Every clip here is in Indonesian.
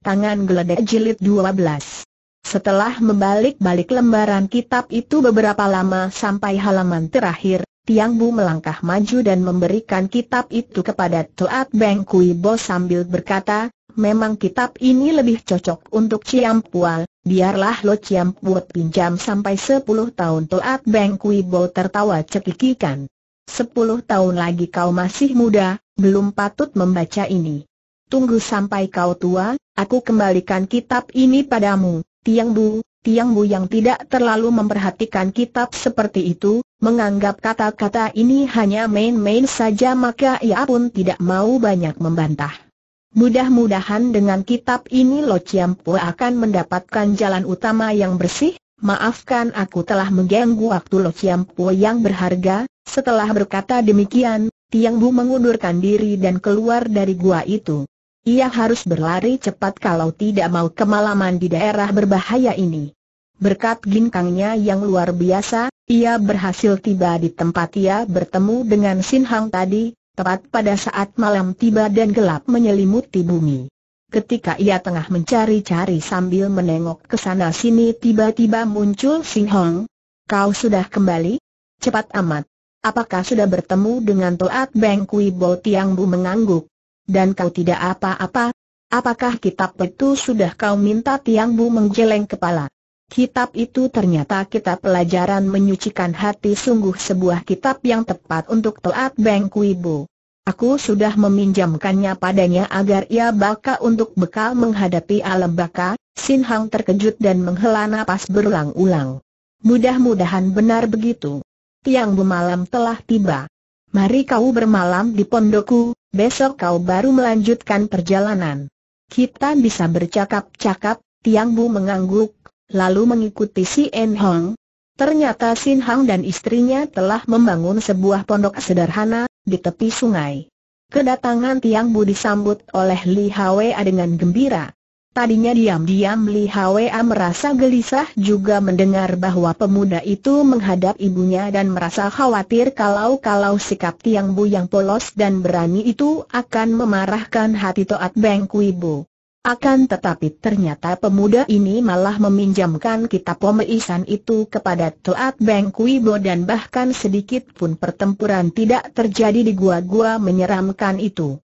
Tangan Geledek Jilid 12 Setelah membalik-balik lembaran kitab itu beberapa lama sampai halaman terakhir, Tiang Bu melangkah maju dan memberikan kitab itu kepada Toat Beng Kui Bo sambil berkata, memang kitab ini lebih cocok untuk Ciampual, biarlah Lo Ciampuat pinjam sampai 10 tahun Toat Beng Kui Bo tertawa cekikikan. 10 tahun lagi kau masih muda, belum patut membaca ini. Tunggu sampai kau tua, aku kembalikan kitab ini padamu, Tiang Bu, Tiang Bu yang tidak terlalu memperhatikan kitab seperti itu, menganggap kata-kata ini hanya main-main saja maka ia pun tidak mau banyak membantah. Mudah-mudahan dengan kitab ini Lo Po akan mendapatkan jalan utama yang bersih, maafkan aku telah mengganggu waktu Lo Po yang berharga, setelah berkata demikian, Tiang Bu mengundurkan diri dan keluar dari gua itu. Ia harus berlari cepat kalau tidak mau kemalaman di daerah berbahaya ini. Berkat ginkangnya yang luar biasa, ia berhasil tiba di tempat ia bertemu dengan Sin Hang tadi, tepat pada saat malam tiba dan gelap menyelimuti bumi. Ketika ia tengah mencari-cari sambil menengok ke sana sini tiba-tiba muncul Sin Hong. Kau sudah kembali? Cepat amat. Apakah sudah bertemu dengan Toat Beng Kui Bo Tiang Bu mengangguk? dan kau tidak apa-apa. Apakah kitab itu sudah kau minta Tiang Bu menggeleng kepala? Kitab itu ternyata kitab pelajaran menyucikan hati sungguh sebuah kitab yang tepat untuk Toat Beng Kui Aku sudah meminjamkannya padanya agar ia baka untuk bekal menghadapi alam baka, Sin Hang terkejut dan menghela napas berulang-ulang. Mudah-mudahan benar begitu. Tiang Bu malam telah tiba. Mari kau bermalam di pondokku, besok kau baru melanjutkan perjalanan. Kita bisa bercakap-cakap, Tiang Bu mengangguk, lalu mengikuti si En Hong. Ternyata Sin Hang dan istrinya telah membangun sebuah pondok sederhana, di tepi sungai. Kedatangan Tiang Bu disambut oleh Li Hwa dengan gembira. Tadinya diam-diam Li Hwa merasa gelisah juga mendengar bahwa pemuda itu menghadap ibunya dan merasa khawatir kalau-kalau sikap Tiang Bu yang polos dan berani itu akan memarahkan hati Toat Beng Kui Bu. Akan tetapi ternyata pemuda ini malah meminjamkan kitab pemeisan itu kepada Toat Beng Kui Bu dan bahkan sedikit pun pertempuran tidak terjadi di gua-gua menyeramkan itu.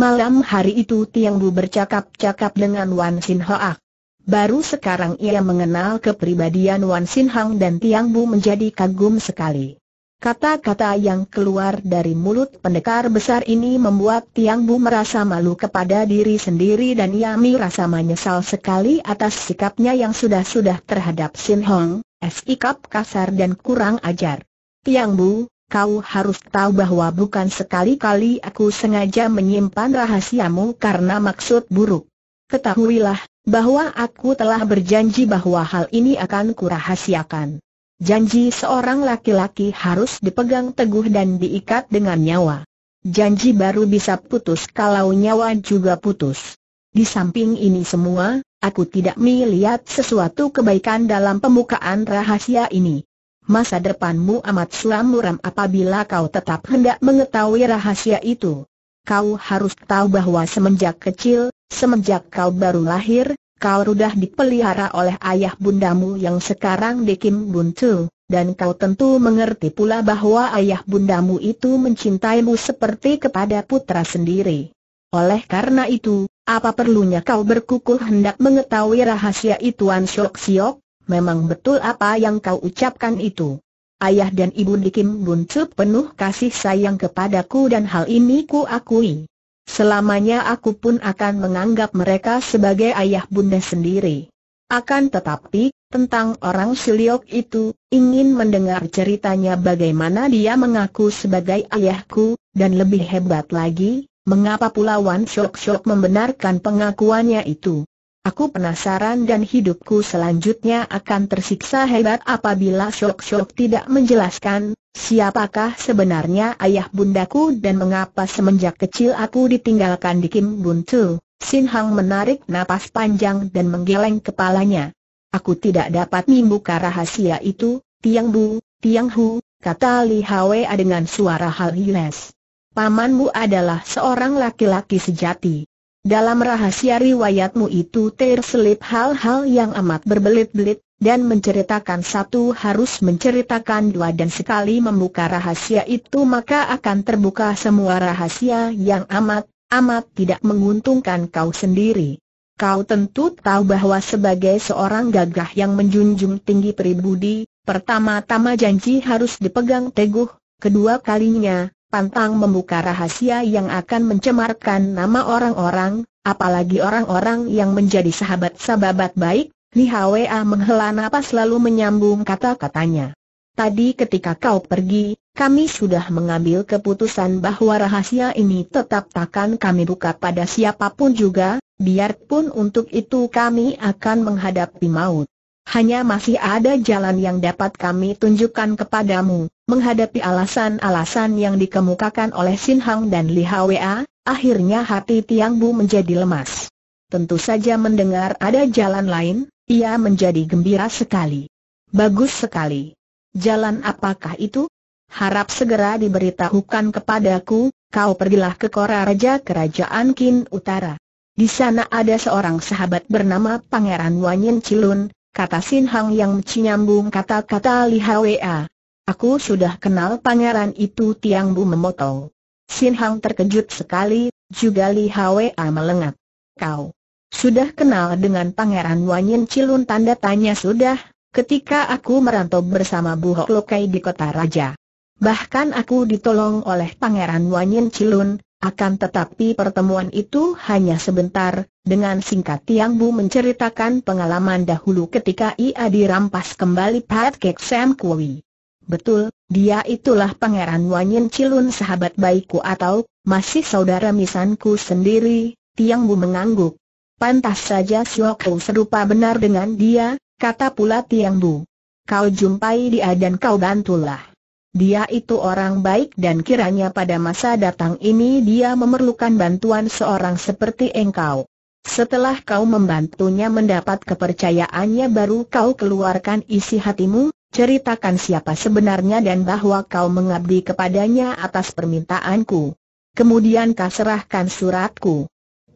Malam hari itu Tiang Bu bercakap-cakap dengan Wan Sin Hoak. Baru sekarang ia mengenal kepribadian Wan Sin Hang dan Tiang Bu menjadi kagum sekali. Kata-kata yang keluar dari mulut pendekar besar ini membuat Tiang Bu merasa malu kepada diri sendiri dan ia merasa menyesal sekali atas sikapnya yang sudah-sudah terhadap Sin Hong, sikap kasar dan kurang ajar. Tiang Bu, kau harus tahu bahwa bukan sekali-kali aku sengaja menyimpan rahasiamu karena maksud buruk. Ketahuilah, bahwa aku telah berjanji bahwa hal ini akan kurahasiakan. Janji seorang laki-laki harus dipegang teguh dan diikat dengan nyawa. Janji baru bisa putus kalau nyawa juga putus. Di samping ini semua, aku tidak melihat sesuatu kebaikan dalam pembukaan rahasia ini masa depanmu amat suram apabila kau tetap hendak mengetahui rahasia itu. Kau harus tahu bahwa semenjak kecil, semenjak kau baru lahir, kau sudah dipelihara oleh ayah bundamu yang sekarang Dekim Buntu, dan kau tentu mengerti pula bahwa ayah bundamu itu mencintaimu seperti kepada putra sendiri. Oleh karena itu, apa perlunya kau berkukuh hendak mengetahui rahasia itu An Syok Siok? memang betul apa yang kau ucapkan itu. Ayah dan ibu di Kim penuh kasih sayang kepadaku dan hal ini ku akui. Selamanya aku pun akan menganggap mereka sebagai ayah bunda sendiri. Akan tetapi, tentang orang Siliok itu, ingin mendengar ceritanya bagaimana dia mengaku sebagai ayahku, dan lebih hebat lagi, mengapa pula Wan Shok Shok membenarkan pengakuannya itu. Aku penasaran dan hidupku selanjutnya akan tersiksa hebat apabila Syok-Syok tidak menjelaskan siapakah sebenarnya ayah bundaku dan mengapa semenjak kecil aku ditinggalkan di Kim Buntu. Sin Hang menarik napas panjang dan menggeleng kepalanya. Aku tidak dapat membuka rahasia itu, Tiang Bu, Tiang Hu, kata Li Hwa dengan suara hal hiles. Pamanmu adalah seorang laki-laki sejati. Dalam rahasia riwayatmu itu terselip hal-hal yang amat berbelit-belit, dan menceritakan satu harus menceritakan dua dan sekali membuka rahasia itu maka akan terbuka semua rahasia yang amat, amat tidak menguntungkan kau sendiri. Kau tentu tahu bahwa sebagai seorang gagah yang menjunjung tinggi pribudi, pertama-tama janji harus dipegang teguh, kedua kalinya, pantang membuka rahasia yang akan mencemarkan nama orang-orang, apalagi orang-orang yang menjadi sahabat-sahabat baik, Li Hwa menghela napas lalu menyambung kata-katanya. Tadi ketika kau pergi, kami sudah mengambil keputusan bahwa rahasia ini tetap takkan kami buka pada siapapun juga, biarpun untuk itu kami akan menghadapi maut. Hanya masih ada jalan yang dapat kami tunjukkan kepadamu. Menghadapi alasan-alasan yang dikemukakan oleh Sin Hang dan Li Hwa, akhirnya hati Tiang Bu menjadi lemas. Tentu saja mendengar ada jalan lain, ia menjadi gembira sekali. Bagus sekali. Jalan apakah itu? Harap segera diberitahukan kepadaku, kau pergilah ke Kora Raja Kerajaan Kin Utara. Di sana ada seorang sahabat bernama Pangeran Wanyin Cilun, kata Sin Hang yang menyambung kata-kata Li Hwa. Aku sudah kenal pangeran itu Tiang Bu memotong. Sin Hang terkejut sekali, juga Li Hwa melengat. Kau sudah kenal dengan pangeran Wanyin Cilun tanda tanya sudah, ketika aku merantau bersama Bu Hok Lokai di kota Raja. Bahkan aku ditolong oleh pangeran Wanyin Cilun, akan tetapi pertemuan itu hanya sebentar, dengan singkat Tiang Bu menceritakan pengalaman dahulu ketika ia dirampas kembali Pat Kek Sam Kui. Betul, dia itulah pangeran Wanyin Cilun sahabat baikku atau masih saudara misanku sendiri, Tiang Bu mengangguk. Pantas saja Siokau serupa benar dengan dia, kata pula Tiang Bu. Kau jumpai dia dan kau bantulah. Dia itu orang baik dan kiranya pada masa datang ini dia memerlukan bantuan seorang seperti engkau. Setelah kau membantunya mendapat kepercayaannya baru kau keluarkan isi hatimu, ceritakan siapa sebenarnya dan bahwa kau mengabdi kepadanya atas permintaanku. Kemudian kau serahkan suratku.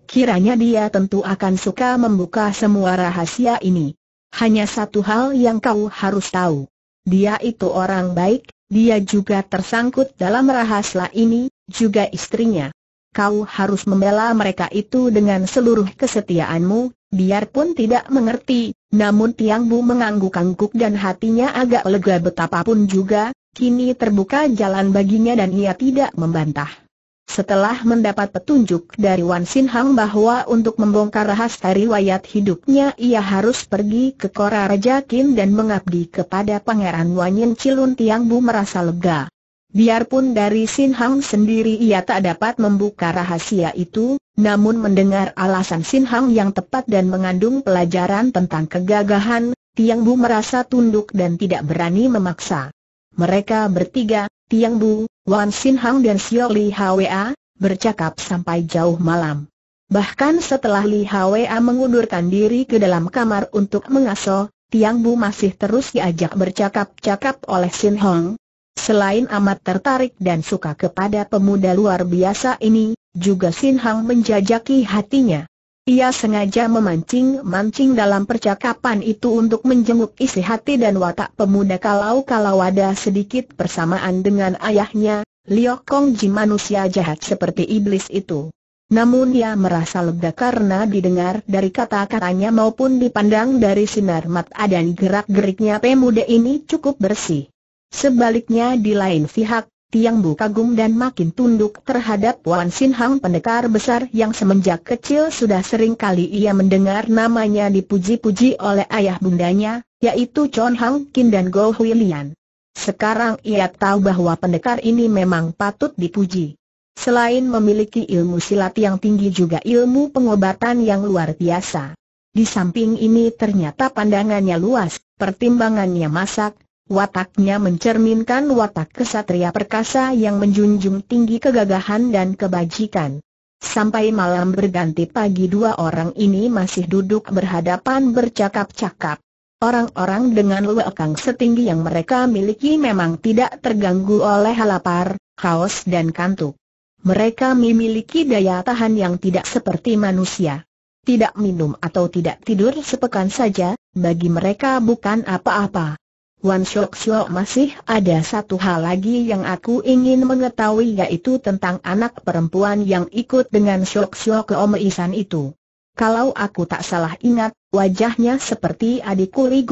Kiranya dia tentu akan suka membuka semua rahasia ini. Hanya satu hal yang kau harus tahu. Dia itu orang baik, dia juga tersangkut dalam rahasia ini, juga istrinya. Kau harus membela mereka itu dengan seluruh kesetiaanmu, biarpun tidak mengerti, namun Tiang Bu mengangguk-angguk dan hatinya agak lega betapapun juga, kini terbuka jalan baginya dan ia tidak membantah. Setelah mendapat petunjuk dari Wan Sin Hang bahwa untuk membongkar rahasia riwayat hidupnya ia harus pergi ke Kora Raja Kim dan mengabdi kepada Pangeran Wan Yin Cilun Tiang Bu merasa lega. Biarpun dari Sin Hang sendiri ia tak dapat membuka rahasia itu, namun mendengar alasan Sin Hang yang tepat dan mengandung pelajaran tentang kegagahan, Tiang Bu merasa tunduk dan tidak berani memaksa. Mereka bertiga, Tiang Bu, Wan Sin Hang dan Xiao Li Hwa, bercakap sampai jauh malam. Bahkan setelah Li Hwa mengundurkan diri ke dalam kamar untuk mengaso, Tiang Bu masih terus diajak bercakap-cakap oleh Sin Hong. Selain amat tertarik dan suka kepada pemuda luar biasa ini, juga Sin Hang menjajaki hatinya. Ia sengaja memancing-mancing dalam percakapan itu untuk menjenguk isi hati dan watak pemuda kalau-kalau ada sedikit persamaan dengan ayahnya, Liu Kong Ji manusia jahat seperti iblis itu. Namun ia merasa lega karena didengar dari kata-katanya maupun dipandang dari sinar mata dan gerak-geriknya pemuda ini cukup bersih. Sebaliknya di lain pihak, Tiang Bu kagum dan makin tunduk terhadap Wan Sin Hang pendekar besar yang semenjak kecil sudah sering kali ia mendengar namanya dipuji-puji oleh ayah bundanya, yaitu Chon Hang Kin dan Go Hui Lian. Sekarang ia tahu bahwa pendekar ini memang patut dipuji. Selain memiliki ilmu silat yang tinggi juga ilmu pengobatan yang luar biasa. Di samping ini ternyata pandangannya luas, pertimbangannya masak, Wataknya mencerminkan watak kesatria perkasa yang menjunjung tinggi kegagahan dan kebajikan. Sampai malam berganti pagi dua orang ini masih duduk berhadapan bercakap-cakap. Orang-orang dengan lekang setinggi yang mereka miliki memang tidak terganggu oleh lapar, haus dan kantuk. Mereka memiliki daya tahan yang tidak seperti manusia. Tidak minum atau tidak tidur sepekan saja, bagi mereka bukan apa-apa. Wan Shok Shok masih ada satu hal lagi yang aku ingin mengetahui yaitu tentang anak perempuan yang ikut dengan Shok Shok ke Om Isan itu. Kalau aku tak salah ingat, wajahnya seperti adikku Li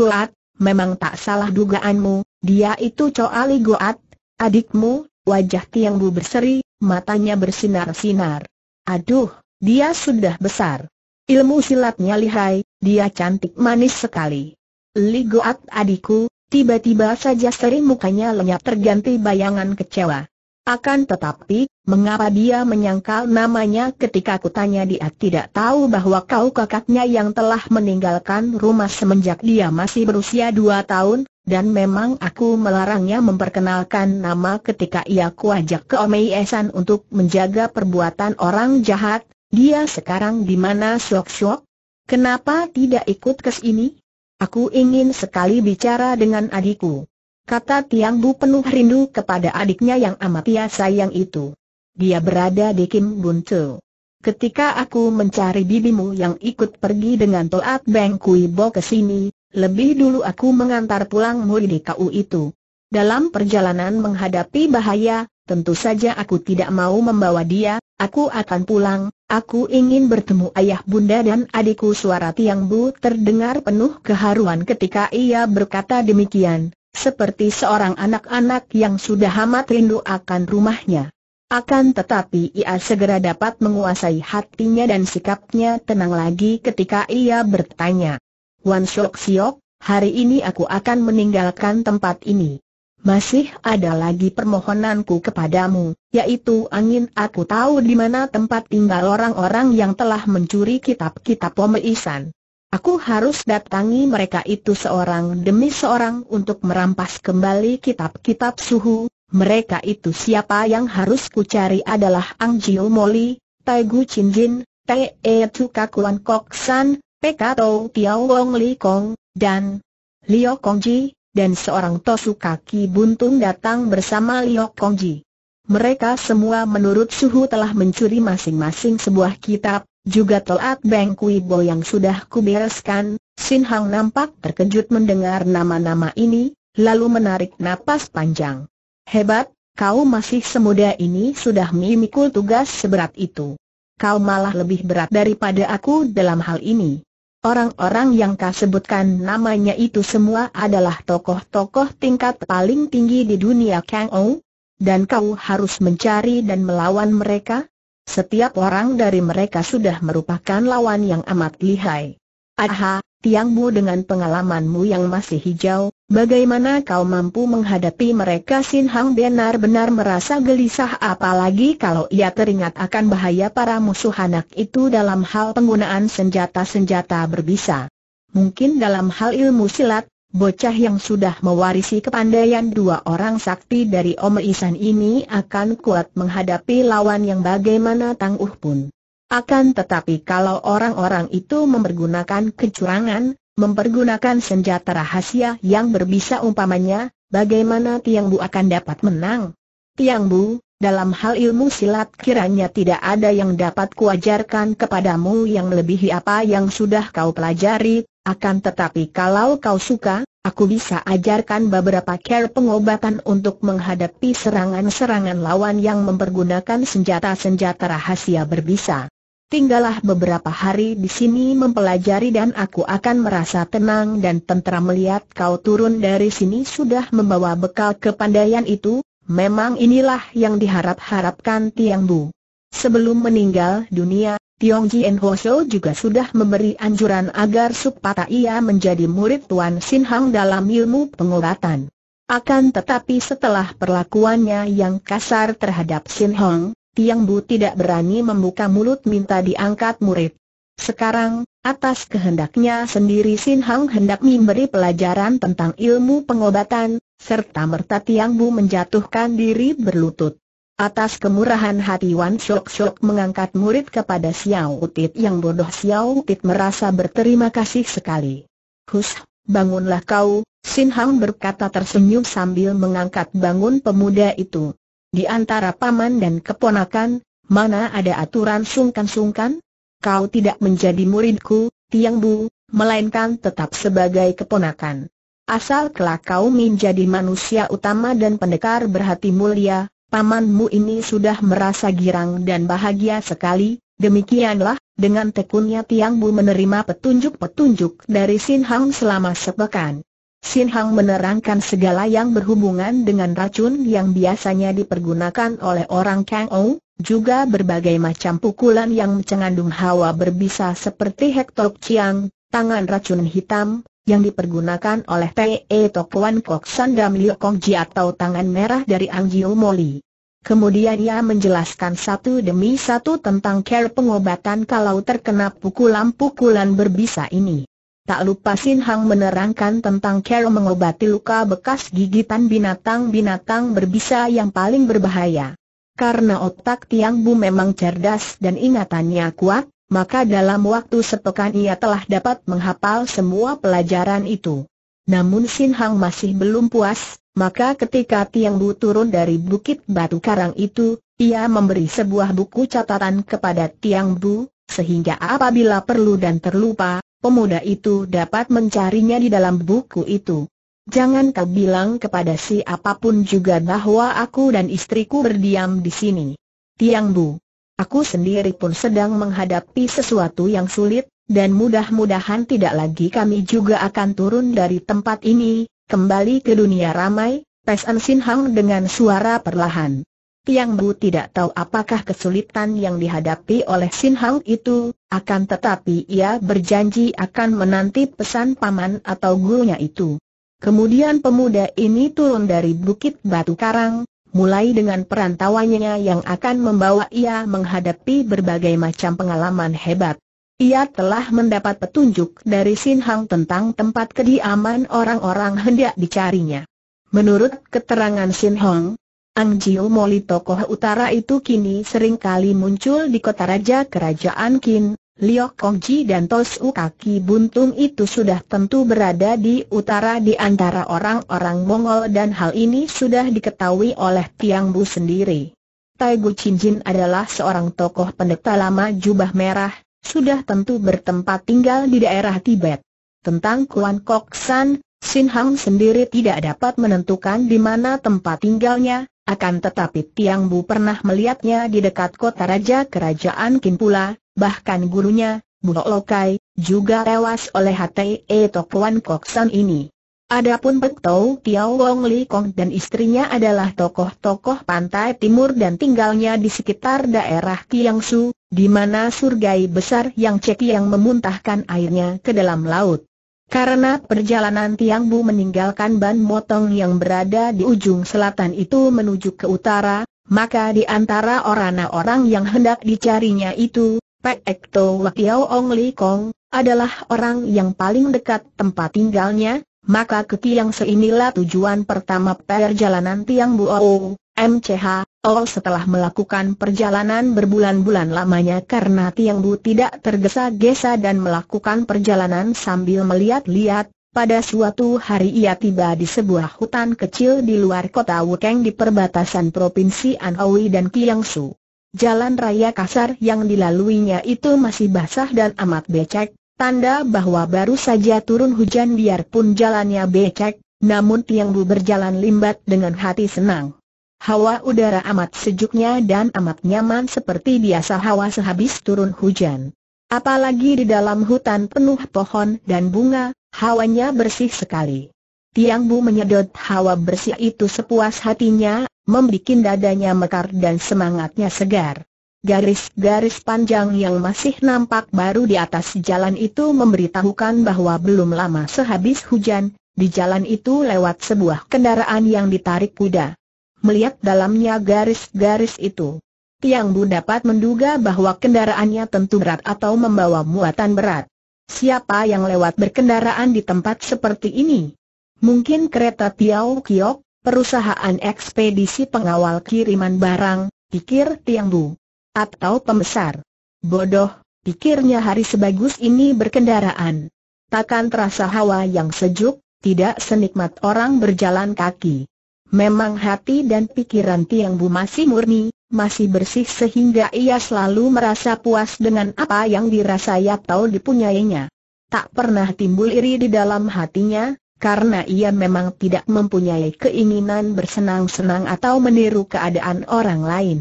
memang tak salah dugaanmu, dia itu Coa Ligoat, adikmu, wajah Tiang Bu berseri, matanya bersinar-sinar. Aduh, dia sudah besar. Ilmu silatnya lihai, dia cantik manis sekali. Li adikku, Tiba-tiba saja seri mukanya lenyap terganti bayangan kecewa. Akan tetapi, mengapa dia menyangkal namanya ketika kutanya dia tidak tahu bahwa kau kakaknya yang telah meninggalkan rumah semenjak dia masih berusia dua tahun, dan memang aku melarangnya memperkenalkan nama ketika ia kuajak ke Omei Esan untuk menjaga perbuatan orang jahat, dia sekarang di mana sok-sok? Kenapa tidak ikut ke sini? Aku ingin sekali bicara dengan adikku. Kata Tiang Bu penuh rindu kepada adiknya yang amat biasa yang itu. Dia berada di Kim Buntu. Ketika aku mencari bibimu yang ikut pergi dengan Toat Beng Kui Bo ke sini, lebih dulu aku mengantar pulang murid KU itu. Dalam perjalanan menghadapi bahaya, tentu saja aku tidak mau membawa dia, Aku akan pulang, aku ingin bertemu ayah bunda dan adikku suara Tiang Bu terdengar penuh keharuan ketika ia berkata demikian, seperti seorang anak-anak yang sudah amat rindu akan rumahnya. Akan tetapi ia segera dapat menguasai hatinya dan sikapnya tenang lagi ketika ia bertanya. Wan Shok Siok, hari ini aku akan meninggalkan tempat ini. Masih ada lagi permohonanku kepadamu, yaitu angin aku tahu di mana tempat tinggal orang-orang yang telah mencuri kitab-kitab pemeisan. Aku harus datangi mereka itu seorang demi seorang untuk merampas kembali kitab-kitab suhu. Mereka itu siapa yang harus ku cari adalah Ang Jiu Moli, Tai Gu Chin Jin, Te E Kakuan Kok San, Pekato Tiao Wong Li Kong, dan Lio Kong Ji, dan seorang tosu kaki buntung datang bersama Liok Kongji. Mereka semua menurut suhu telah mencuri masing-masing sebuah kitab, juga Telat Beng Kui Bo yang sudah kubereskan, Sin Hang nampak terkejut mendengar nama-nama ini, lalu menarik napas panjang. Hebat, kau masih semuda ini sudah memikul tugas seberat itu. Kau malah lebih berat daripada aku dalam hal ini. Orang-orang yang kau sebutkan namanya itu semua adalah tokoh-tokoh tingkat paling tinggi di dunia Kang Ou, dan kau harus mencari dan melawan mereka. Setiap orang dari mereka sudah merupakan lawan yang amat lihai. Aha, Tiangmu dengan pengalamanmu yang masih hijau, bagaimana kau mampu menghadapi mereka Sin Hang benar-benar merasa gelisah apalagi kalau ia teringat akan bahaya para musuh anak itu dalam hal penggunaan senjata-senjata berbisa. Mungkin dalam hal ilmu silat, Bocah yang sudah mewarisi kepandaian dua orang sakti dari Om Isan ini akan kuat menghadapi lawan yang bagaimana tangguh pun. Akan tetapi kalau orang-orang itu mempergunakan kecurangan, mempergunakan senjata rahasia yang berbisa umpamanya, bagaimana Tiang Bu akan dapat menang? Tiang Bu, dalam hal ilmu silat kiranya tidak ada yang dapat kuajarkan kepadamu yang melebihi apa yang sudah kau pelajari, akan tetapi kalau kau suka, aku bisa ajarkan beberapa care pengobatan untuk menghadapi serangan-serangan lawan yang mempergunakan senjata-senjata rahasia berbisa tinggallah beberapa hari di sini mempelajari dan aku akan merasa tenang dan tentram melihat kau turun dari sini sudah membawa bekal kepandaian itu, memang inilah yang diharap-harapkan Tiang Bu. Sebelum meninggal dunia, Tiong Jien Hosho juga sudah memberi anjuran agar supaya ia menjadi murid Tuan Sin Hang dalam ilmu pengobatan. Akan tetapi setelah perlakuannya yang kasar terhadap Sin Hong, Tiang Bu tidak berani membuka mulut minta diangkat murid. Sekarang, atas kehendaknya sendiri Sin Hang hendak memberi pelajaran tentang ilmu pengobatan, serta merta Tiang Bu menjatuhkan diri berlutut. Atas kemurahan hati Wan Sok Sok mengangkat murid kepada Xiao Utit yang bodoh Xiao Utit merasa berterima kasih sekali. Hus, bangunlah kau, Sin Hang berkata tersenyum sambil mengangkat bangun pemuda itu. Di antara paman dan keponakan, mana ada aturan sungkan-sungkan? Kau tidak menjadi muridku, Tiang Bu, melainkan tetap sebagai keponakan. Asal kelak kau menjadi manusia utama dan pendekar berhati mulia, pamanmu ini sudah merasa girang dan bahagia sekali, demikianlah, dengan tekunnya Tiang Bu menerima petunjuk-petunjuk dari Sin Hang selama sepekan. Sin Hang menerangkan segala yang berhubungan dengan racun yang biasanya dipergunakan oleh orang Kang Ou, juga berbagai macam pukulan yang mengandung hawa berbisa seperti Hektok Chiang, tangan racun hitam, yang dipergunakan oleh T.E. Wan Kok Sandam Liu Kong Ji atau tangan merah dari Ang Jiu Moli. Kemudian ia menjelaskan satu demi satu tentang care pengobatan kalau terkena pukulan-pukulan berbisa ini. Tak lupa Sin Hang menerangkan tentang cara mengobati luka bekas gigitan binatang-binatang berbisa yang paling berbahaya. Karena otak Tiang Bu memang cerdas dan ingatannya kuat, maka dalam waktu sepekan ia telah dapat menghafal semua pelajaran itu. Namun Sin Hang masih belum puas, maka ketika Tiang Bu turun dari bukit batu karang itu, ia memberi sebuah buku catatan kepada Tiang Bu, sehingga apabila perlu dan terlupa, pemuda itu dapat mencarinya di dalam buku itu. Jangan kau bilang kepada si apapun juga bahwa aku dan istriku berdiam di sini. Tiang Bu, aku sendiri pun sedang menghadapi sesuatu yang sulit, dan mudah-mudahan tidak lagi kami juga akan turun dari tempat ini, kembali ke dunia ramai, tes Ansin Hang dengan suara perlahan. Tiang Bu tidak tahu apakah kesulitan yang dihadapi oleh Sin Hang itu, akan tetapi ia berjanji akan menanti pesan paman atau gurunya itu. Kemudian pemuda ini turun dari Bukit Batu Karang, mulai dengan perantauannya yang akan membawa ia menghadapi berbagai macam pengalaman hebat. Ia telah mendapat petunjuk dari Sin Hang tentang tempat kediaman orang-orang hendak dicarinya. Menurut keterangan Sin Hong. Ang Jiu Moli tokoh utara itu kini sering kali muncul di kota raja kerajaan Qin, Liok Kongji dan Tos U kaki buntung itu sudah tentu berada di utara di antara orang-orang Mongol dan hal ini sudah diketahui oleh Tiang Bu sendiri. Tai Gu Jin adalah seorang tokoh pendeta lama jubah merah, sudah tentu bertempat tinggal di daerah Tibet. Tentang Kuan Kok San, Sin Hang sendiri tidak dapat menentukan di mana tempat tinggalnya, akan tetapi Tiang Bu pernah melihatnya di dekat kota raja kerajaan Kimpula, bahkan gurunya, Buho Lokai, juga tewas oleh HTE Tokuan Koksan ini. Adapun Pek Tau Tiao Wong Li Kong dan istrinya adalah tokoh-tokoh pantai timur dan tinggalnya di sekitar daerah Su, di mana surgai besar yang cek yang memuntahkan airnya ke dalam laut. Karena perjalanan Tiang Bu meninggalkan Ban Motong yang berada di ujung selatan itu menuju ke utara, maka di antara orang-orang yang hendak dicarinya itu, Pek Ek Wak Tiao Ong Li Kong, adalah orang yang paling dekat tempat tinggalnya, maka ke Tiang Seinilah tujuan pertama perjalanan Tiang Bu Ou. Oh. MCH, Oh setelah melakukan perjalanan berbulan-bulan lamanya karena Tiang Bu tidak tergesa-gesa dan melakukan perjalanan sambil melihat-lihat, pada suatu hari ia tiba di sebuah hutan kecil di luar kota Wukeng di perbatasan Provinsi Anhui dan Kiangsu. Jalan raya kasar yang dilaluinya itu masih basah dan amat becek, tanda bahwa baru saja turun hujan biarpun jalannya becek, namun Tiang Bu berjalan limbat dengan hati senang. Hawa udara amat sejuknya dan amat nyaman seperti biasa hawa sehabis turun hujan. Apalagi di dalam hutan penuh pohon dan bunga, hawanya bersih sekali. Tiang Bu menyedot hawa bersih itu sepuas hatinya, membuat dadanya mekar dan semangatnya segar. Garis-garis panjang yang masih nampak baru di atas jalan itu memberitahukan bahwa belum lama sehabis hujan, di jalan itu lewat sebuah kendaraan yang ditarik kuda melihat dalamnya garis-garis itu. Tiang Bu dapat menduga bahwa kendaraannya tentu berat atau membawa muatan berat. Siapa yang lewat berkendaraan di tempat seperti ini? Mungkin kereta Tiao Kiok, perusahaan ekspedisi pengawal kiriman barang, pikir Tiang Bu. Atau pembesar. Bodoh, pikirnya hari sebagus ini berkendaraan. Takkan terasa hawa yang sejuk, tidak senikmat orang berjalan kaki. Memang hati dan pikiran Tiang Bu masih murni, masih bersih sehingga ia selalu merasa puas dengan apa yang dirasa atau dipunyainya. Tak pernah timbul iri di dalam hatinya, karena ia memang tidak mempunyai keinginan bersenang-senang atau meniru keadaan orang lain.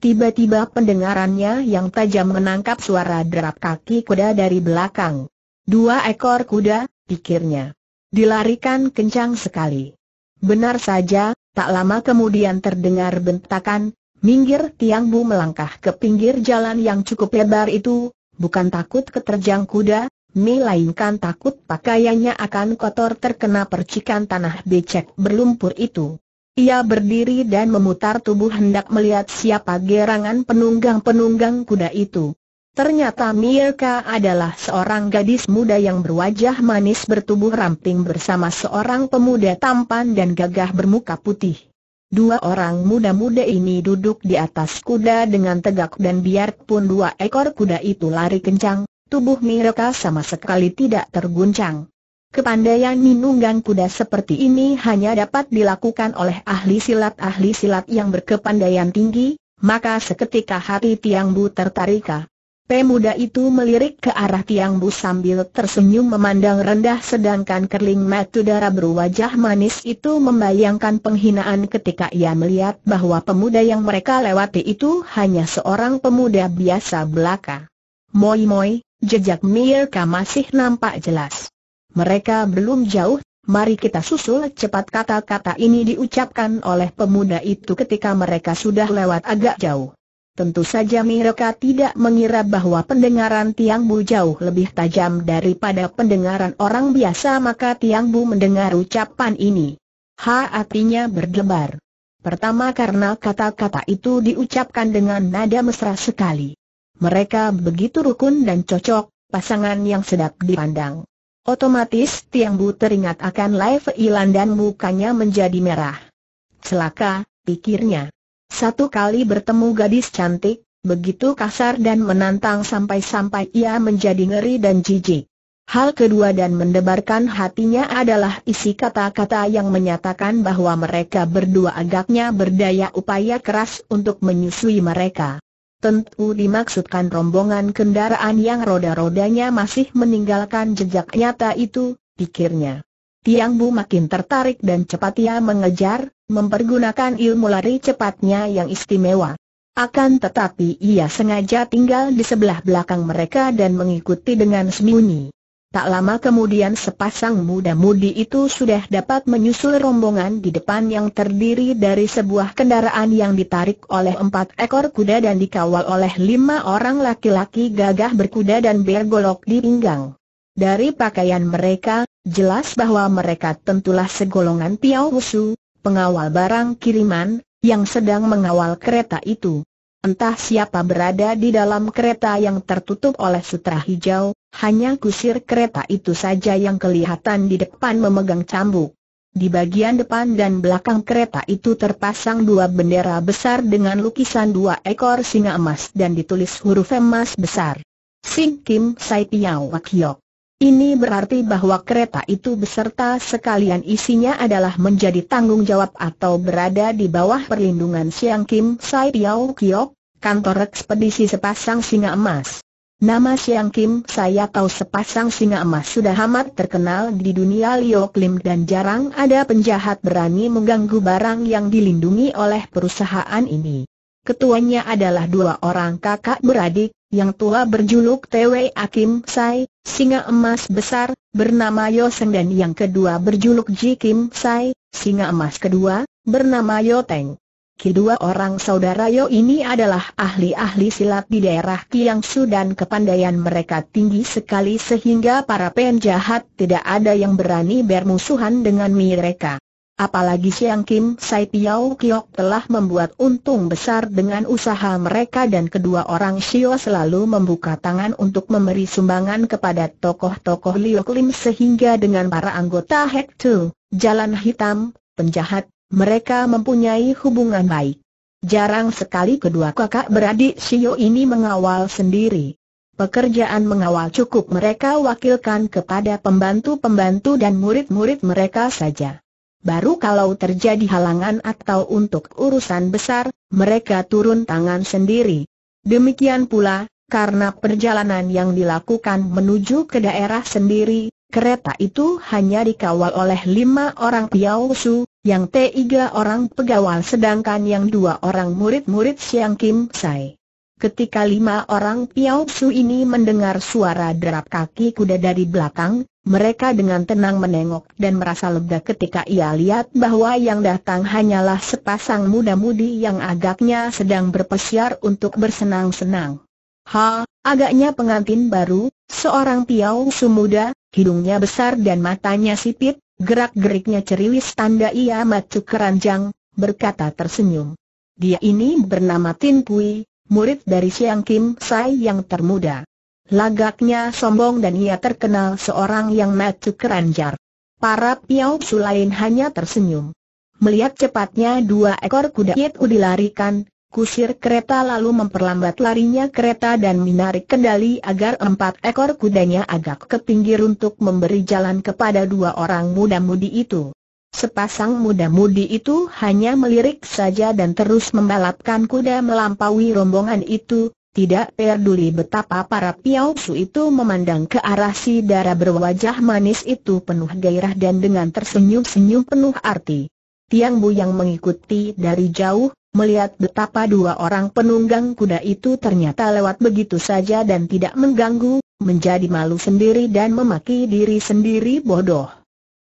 Tiba-tiba pendengarannya yang tajam menangkap suara derap kaki kuda dari belakang. Dua ekor kuda, pikirnya. Dilarikan kencang sekali. Benar saja, tak lama kemudian terdengar bentakan, minggir Tiang Bu melangkah ke pinggir jalan yang cukup lebar itu, bukan takut keterjang kuda, melainkan takut pakaiannya akan kotor terkena percikan tanah becek berlumpur itu. Ia berdiri dan memutar tubuh hendak melihat siapa gerangan penunggang-penunggang kuda itu. Ternyata Mirka adalah seorang gadis muda yang berwajah manis bertubuh ramping bersama seorang pemuda tampan dan gagah bermuka putih. Dua orang muda-muda ini duduk di atas kuda dengan tegak dan biarpun dua ekor kuda itu lari kencang, tubuh Mirka sama sekali tidak terguncang. Kepandaian minunggang kuda seperti ini hanya dapat dilakukan oleh ahli silat-ahli silat yang berkepandaian tinggi, maka seketika hati Tiang Bu tertarika. Pemuda itu melirik ke arah Tiang bus sambil tersenyum memandang rendah sedangkan kerling darah berwajah manis itu membayangkan penghinaan ketika ia melihat bahwa pemuda yang mereka lewati itu hanya seorang pemuda biasa belaka. Moi-moi, jejak Mirka masih nampak jelas. Mereka belum jauh, mari kita susul cepat kata-kata ini diucapkan oleh pemuda itu ketika mereka sudah lewat agak jauh. Tentu saja mereka tidak mengira bahwa pendengaran Tiang Bu jauh lebih tajam daripada pendengaran orang biasa maka Tiang Bu mendengar ucapan ini. Ha hatinya berdebar. Pertama karena kata-kata itu diucapkan dengan nada mesra sekali. Mereka begitu rukun dan cocok, pasangan yang sedap dipandang. Otomatis Tiang Bu teringat akan live Ilan dan mukanya menjadi merah. Celaka, pikirnya. Satu kali bertemu gadis cantik, begitu kasar dan menantang sampai-sampai ia menjadi ngeri dan jijik. Hal kedua dan mendebarkan hatinya adalah isi kata-kata yang menyatakan bahwa mereka berdua agaknya berdaya upaya keras untuk menyusui mereka. Tentu dimaksudkan rombongan kendaraan yang roda-rodanya masih meninggalkan jejak nyata itu, pikirnya. Tiang Bu makin tertarik dan cepat ia mengejar, mempergunakan ilmu lari cepatnya yang istimewa. Akan tetapi ia sengaja tinggal di sebelah belakang mereka dan mengikuti dengan sembunyi. Tak lama kemudian sepasang muda-mudi itu sudah dapat menyusul rombongan di depan yang terdiri dari sebuah kendaraan yang ditarik oleh empat ekor kuda dan dikawal oleh lima orang laki-laki gagah berkuda dan bergolok di pinggang. Dari pakaian mereka, jelas bahwa mereka tentulah segolongan Piao Wusu, pengawal barang kiriman, yang sedang mengawal kereta itu. Entah siapa berada di dalam kereta yang tertutup oleh sutra hijau, hanya kusir kereta itu saja yang kelihatan di depan memegang cambuk. Di bagian depan dan belakang kereta itu terpasang dua bendera besar dengan lukisan dua ekor singa emas dan ditulis huruf emas besar. Sing Kim Sai Piao ini berarti bahwa kereta itu beserta sekalian isinya adalah menjadi tanggung jawab atau berada di bawah perlindungan Siang Kim Sai Piao Kiok, kantor ekspedisi sepasang singa emas. Nama Siang Kim saya tahu sepasang singa emas sudah amat terkenal di dunia Liu Klim dan jarang ada penjahat berani mengganggu barang yang dilindungi oleh perusahaan ini. Ketuanya adalah dua orang kakak beradik, yang tua berjuluk Twe Akim Sai, singa emas besar, bernama Yoseng dan yang kedua berjuluk Ji Kim Sai, singa emas kedua, bernama Yoteng. Kedua orang saudara Yo ini adalah ahli-ahli silat di daerah Kiangsu dan kepandaian mereka tinggi sekali sehingga para penjahat tidak ada yang berani bermusuhan dengan mereka. Apalagi Siang Kim Sai Piao Kiok telah membuat untung besar dengan usaha mereka dan kedua orang Shio selalu membuka tangan untuk memberi sumbangan kepada tokoh-tokoh Liu Klim sehingga dengan para anggota Hek Tu, Jalan Hitam, penjahat, mereka mempunyai hubungan baik. Jarang sekali kedua kakak beradik Shio ini mengawal sendiri. Pekerjaan mengawal cukup mereka wakilkan kepada pembantu-pembantu dan murid-murid mereka saja. Baru kalau terjadi halangan atau untuk urusan besar, mereka turun tangan sendiri. Demikian pula, karena perjalanan yang dilakukan menuju ke daerah sendiri, kereta itu hanya dikawal oleh lima orang piausu, yang tiga orang pegawal, sedangkan yang dua orang murid-murid Siang Kim Sai. Ketika lima orang piausu ini mendengar suara derap kaki kuda dari belakang, mereka dengan tenang menengok dan merasa lega ketika ia lihat bahwa yang datang hanyalah sepasang muda-mudi yang agaknya sedang berpesiar untuk bersenang-senang. Ha, agaknya pengantin baru, seorang piau sumuda, hidungnya besar dan matanya sipit, gerak-geriknya ceriwis tanda ia macu keranjang, berkata tersenyum. Dia ini bernama Tin Pui, murid dari Siang Kim Sai yang termuda. Lagaknya sombong dan ia terkenal seorang yang matu keranjar. Para piau sulain hanya tersenyum. Melihat cepatnya dua ekor kuda itu dilarikan, kusir kereta lalu memperlambat larinya kereta dan menarik kendali agar empat ekor kudanya agak ke pinggir untuk memberi jalan kepada dua orang muda-mudi itu. Sepasang muda-mudi itu hanya melirik saja dan terus membalapkan kuda melampaui rombongan itu, tidak peduli betapa para Su itu memandang ke arah si darah berwajah manis itu penuh gairah dan dengan tersenyum-senyum penuh arti. Tiang Bu yang mengikuti dari jauh, melihat betapa dua orang penunggang kuda itu ternyata lewat begitu saja dan tidak mengganggu, menjadi malu sendiri dan memaki diri sendiri bodoh.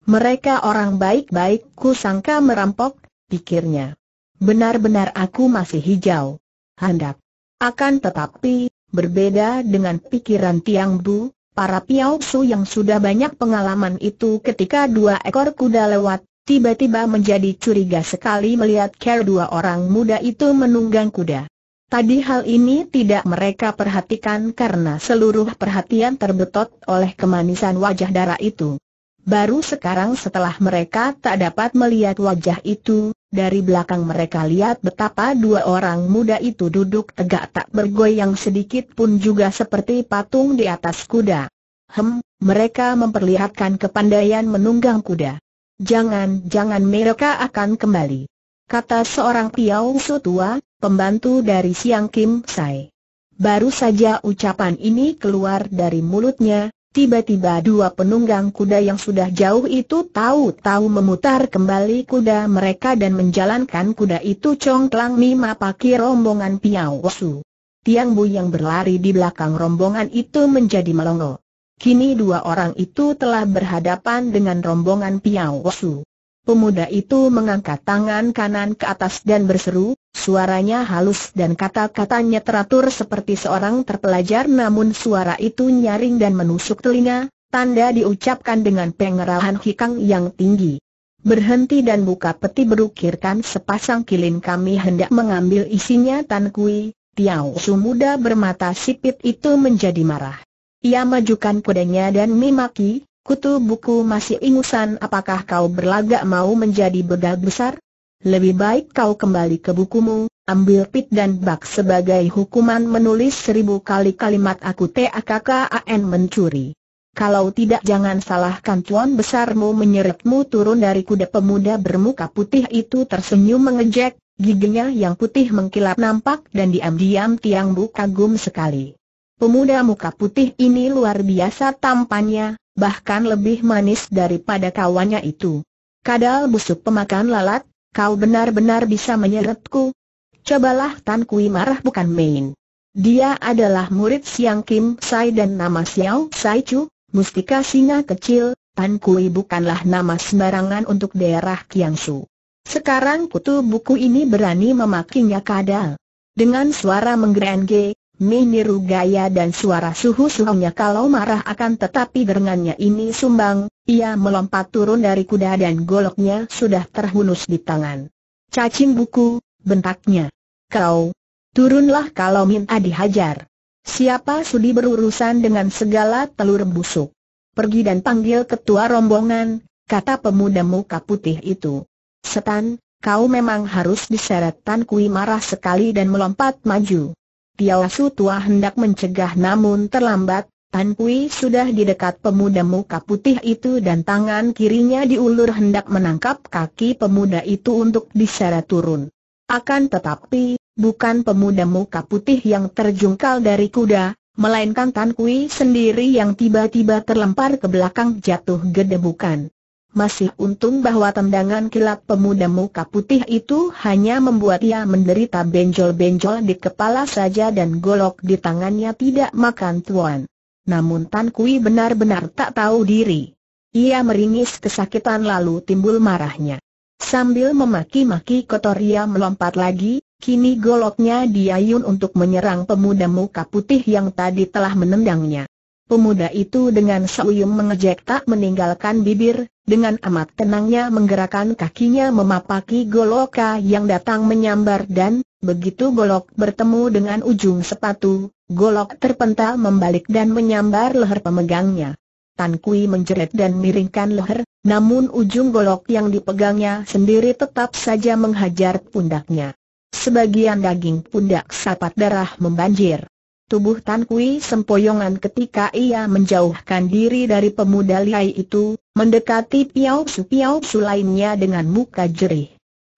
Mereka orang baik-baik ku sangka merampok, pikirnya. Benar-benar aku masih hijau. handap. Akan tetapi, berbeda dengan pikiran Tiang Bu, para Piao Su yang sudah banyak pengalaman itu ketika dua ekor kuda lewat, tiba-tiba menjadi curiga sekali melihat care dua orang muda itu menunggang kuda. Tadi hal ini tidak mereka perhatikan karena seluruh perhatian terbetot oleh kemanisan wajah darah itu. Baru sekarang setelah mereka tak dapat melihat wajah itu, dari belakang mereka lihat betapa dua orang muda itu duduk tegak tak bergoyang sedikit pun juga seperti patung di atas kuda. Hem, mereka memperlihatkan kepandaian menunggang kuda. Jangan-jangan mereka akan kembali. Kata seorang Piaung Su tua, pembantu dari Siang Kim Sai. Baru saja ucapan ini keluar dari mulutnya, Tiba-tiba dua penunggang kuda yang sudah jauh itu tahu-tahu memutar kembali kuda mereka dan menjalankan kuda itu congklang mima pakai rombongan piau Su. Tiang Bu yang berlari di belakang rombongan itu menjadi melongo. Kini dua orang itu telah berhadapan dengan rombongan piau Su. Pemuda itu mengangkat tangan kanan ke atas dan berseru, suaranya halus dan kata-katanya teratur seperti seorang terpelajar namun suara itu nyaring dan menusuk telinga, tanda diucapkan dengan pengerahan hikang yang tinggi. Berhenti dan buka peti berukirkan sepasang kilin kami hendak mengambil isinya Tan Kui, Tiao Su muda bermata sipit itu menjadi marah. Ia majukan kudanya dan memaki, Kutu buku masih ingusan apakah kau berlagak mau menjadi begal besar? Lebih baik kau kembali ke bukumu, ambil pit dan bak sebagai hukuman menulis seribu kali kalimat aku TAKKAN mencuri. Kalau tidak jangan salahkan tuan besarmu menyeretmu turun dari kuda pemuda bermuka putih itu tersenyum mengejek, giginya yang putih mengkilap nampak dan diam-diam Tiang Bu kagum sekali. Pemuda muka putih ini luar biasa tampannya, bahkan lebih manis daripada kawannya itu. Kadal busuk pemakan lalat, kau benar-benar bisa menyeretku. Cobalah Tan Kui marah bukan main. Dia adalah murid Siang Kim Sai dan nama Xiao Sai Chu, mustika singa kecil, Tan Kui bukanlah nama sembarangan untuk daerah Kiangsu. Sekarang kutu buku ini berani memakinya kadal. Dengan suara menggerenge, meniru gaya dan suara suhu-suhunya kalau marah akan tetapi gerengannya ini sumbang, ia melompat turun dari kuda dan goloknya sudah terhunus di tangan. Cacing buku, bentaknya. Kau, turunlah kalau minta dihajar. Siapa sudi berurusan dengan segala telur busuk? Pergi dan panggil ketua rombongan, kata pemuda muka putih itu. Setan, kau memang harus diseret Tan Kui marah sekali dan melompat maju. Tiausu tua hendak mencegah namun terlambat, Tan Kui sudah di dekat pemuda muka putih itu dan tangan kirinya diulur hendak menangkap kaki pemuda itu untuk diseret turun. Akan tetapi, bukan pemuda muka putih yang terjungkal dari kuda, melainkan Tan Kui sendiri yang tiba-tiba terlempar ke belakang jatuh gede bukan. Masih untung bahwa tendangan kilat pemuda muka putih itu hanya membuat ia menderita benjol-benjol di kepala saja dan golok di tangannya tidak makan tuan. Namun Tan Kui benar-benar tak tahu diri. Ia meringis kesakitan lalu timbul marahnya. Sambil memaki-maki kotor ia melompat lagi, kini goloknya diayun untuk menyerang pemuda muka putih yang tadi telah menendangnya. Pemuda itu dengan seuyum mengejek tak meninggalkan bibir, dengan amat tenangnya menggerakkan kakinya memapaki goloka yang datang menyambar dan, begitu golok bertemu dengan ujung sepatu, golok terpental membalik dan menyambar leher pemegangnya. Tan Kui menjerit dan miringkan leher, namun ujung golok yang dipegangnya sendiri tetap saja menghajar pundaknya. Sebagian daging pundak sapat darah membanjir. Tubuh Tan Kui sempoyongan ketika ia menjauhkan diri dari pemuda liar itu, mendekati Piao Su Piao Su lainnya dengan muka jerih.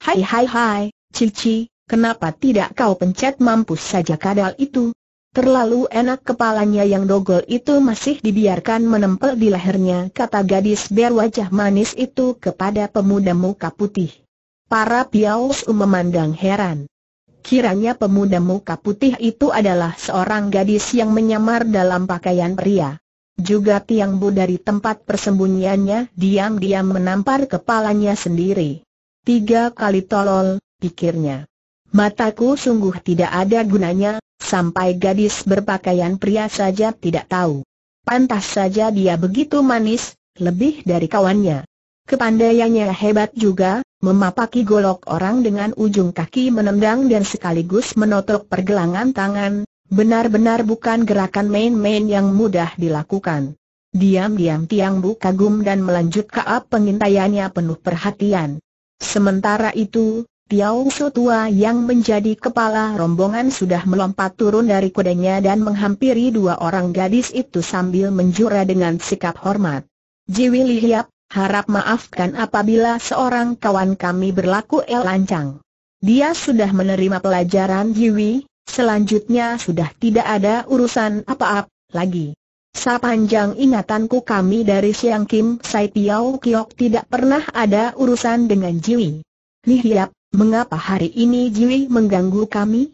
Hai hai hai, Cici, kenapa tidak kau pencet mampus saja kadal itu? Terlalu enak kepalanya yang dogol itu masih dibiarkan menempel di lehernya kata gadis berwajah manis itu kepada pemuda muka putih. Para Piao Su memandang heran kiranya pemuda muka putih itu adalah seorang gadis yang menyamar dalam pakaian pria. Juga Tiang Bu dari tempat persembunyiannya diam-diam menampar kepalanya sendiri. Tiga kali tolol, pikirnya. Mataku sungguh tidak ada gunanya, sampai gadis berpakaian pria saja tidak tahu. Pantas saja dia begitu manis, lebih dari kawannya. Kepandaiannya hebat juga, memapaki golok orang dengan ujung kaki menendang dan sekaligus menotok pergelangan tangan, benar-benar bukan gerakan main-main yang mudah dilakukan. Diam-diam Tiang Bu kagum dan melanjut ke pengintaiannya penuh perhatian. Sementara itu, Tiao So Tua yang menjadi kepala rombongan sudah melompat turun dari kudanya dan menghampiri dua orang gadis itu sambil menjura dengan sikap hormat. Jiwi Lihiap, harap maafkan apabila seorang kawan kami berlaku elancang. Dia sudah menerima pelajaran Jiwi, selanjutnya sudah tidak ada urusan apa-apa lagi. Sepanjang ingatanku kami dari Siang Kim Sai Piao Kiok tidak pernah ada urusan dengan Jiwi. Lihiap, mengapa hari ini Jiwi mengganggu kami?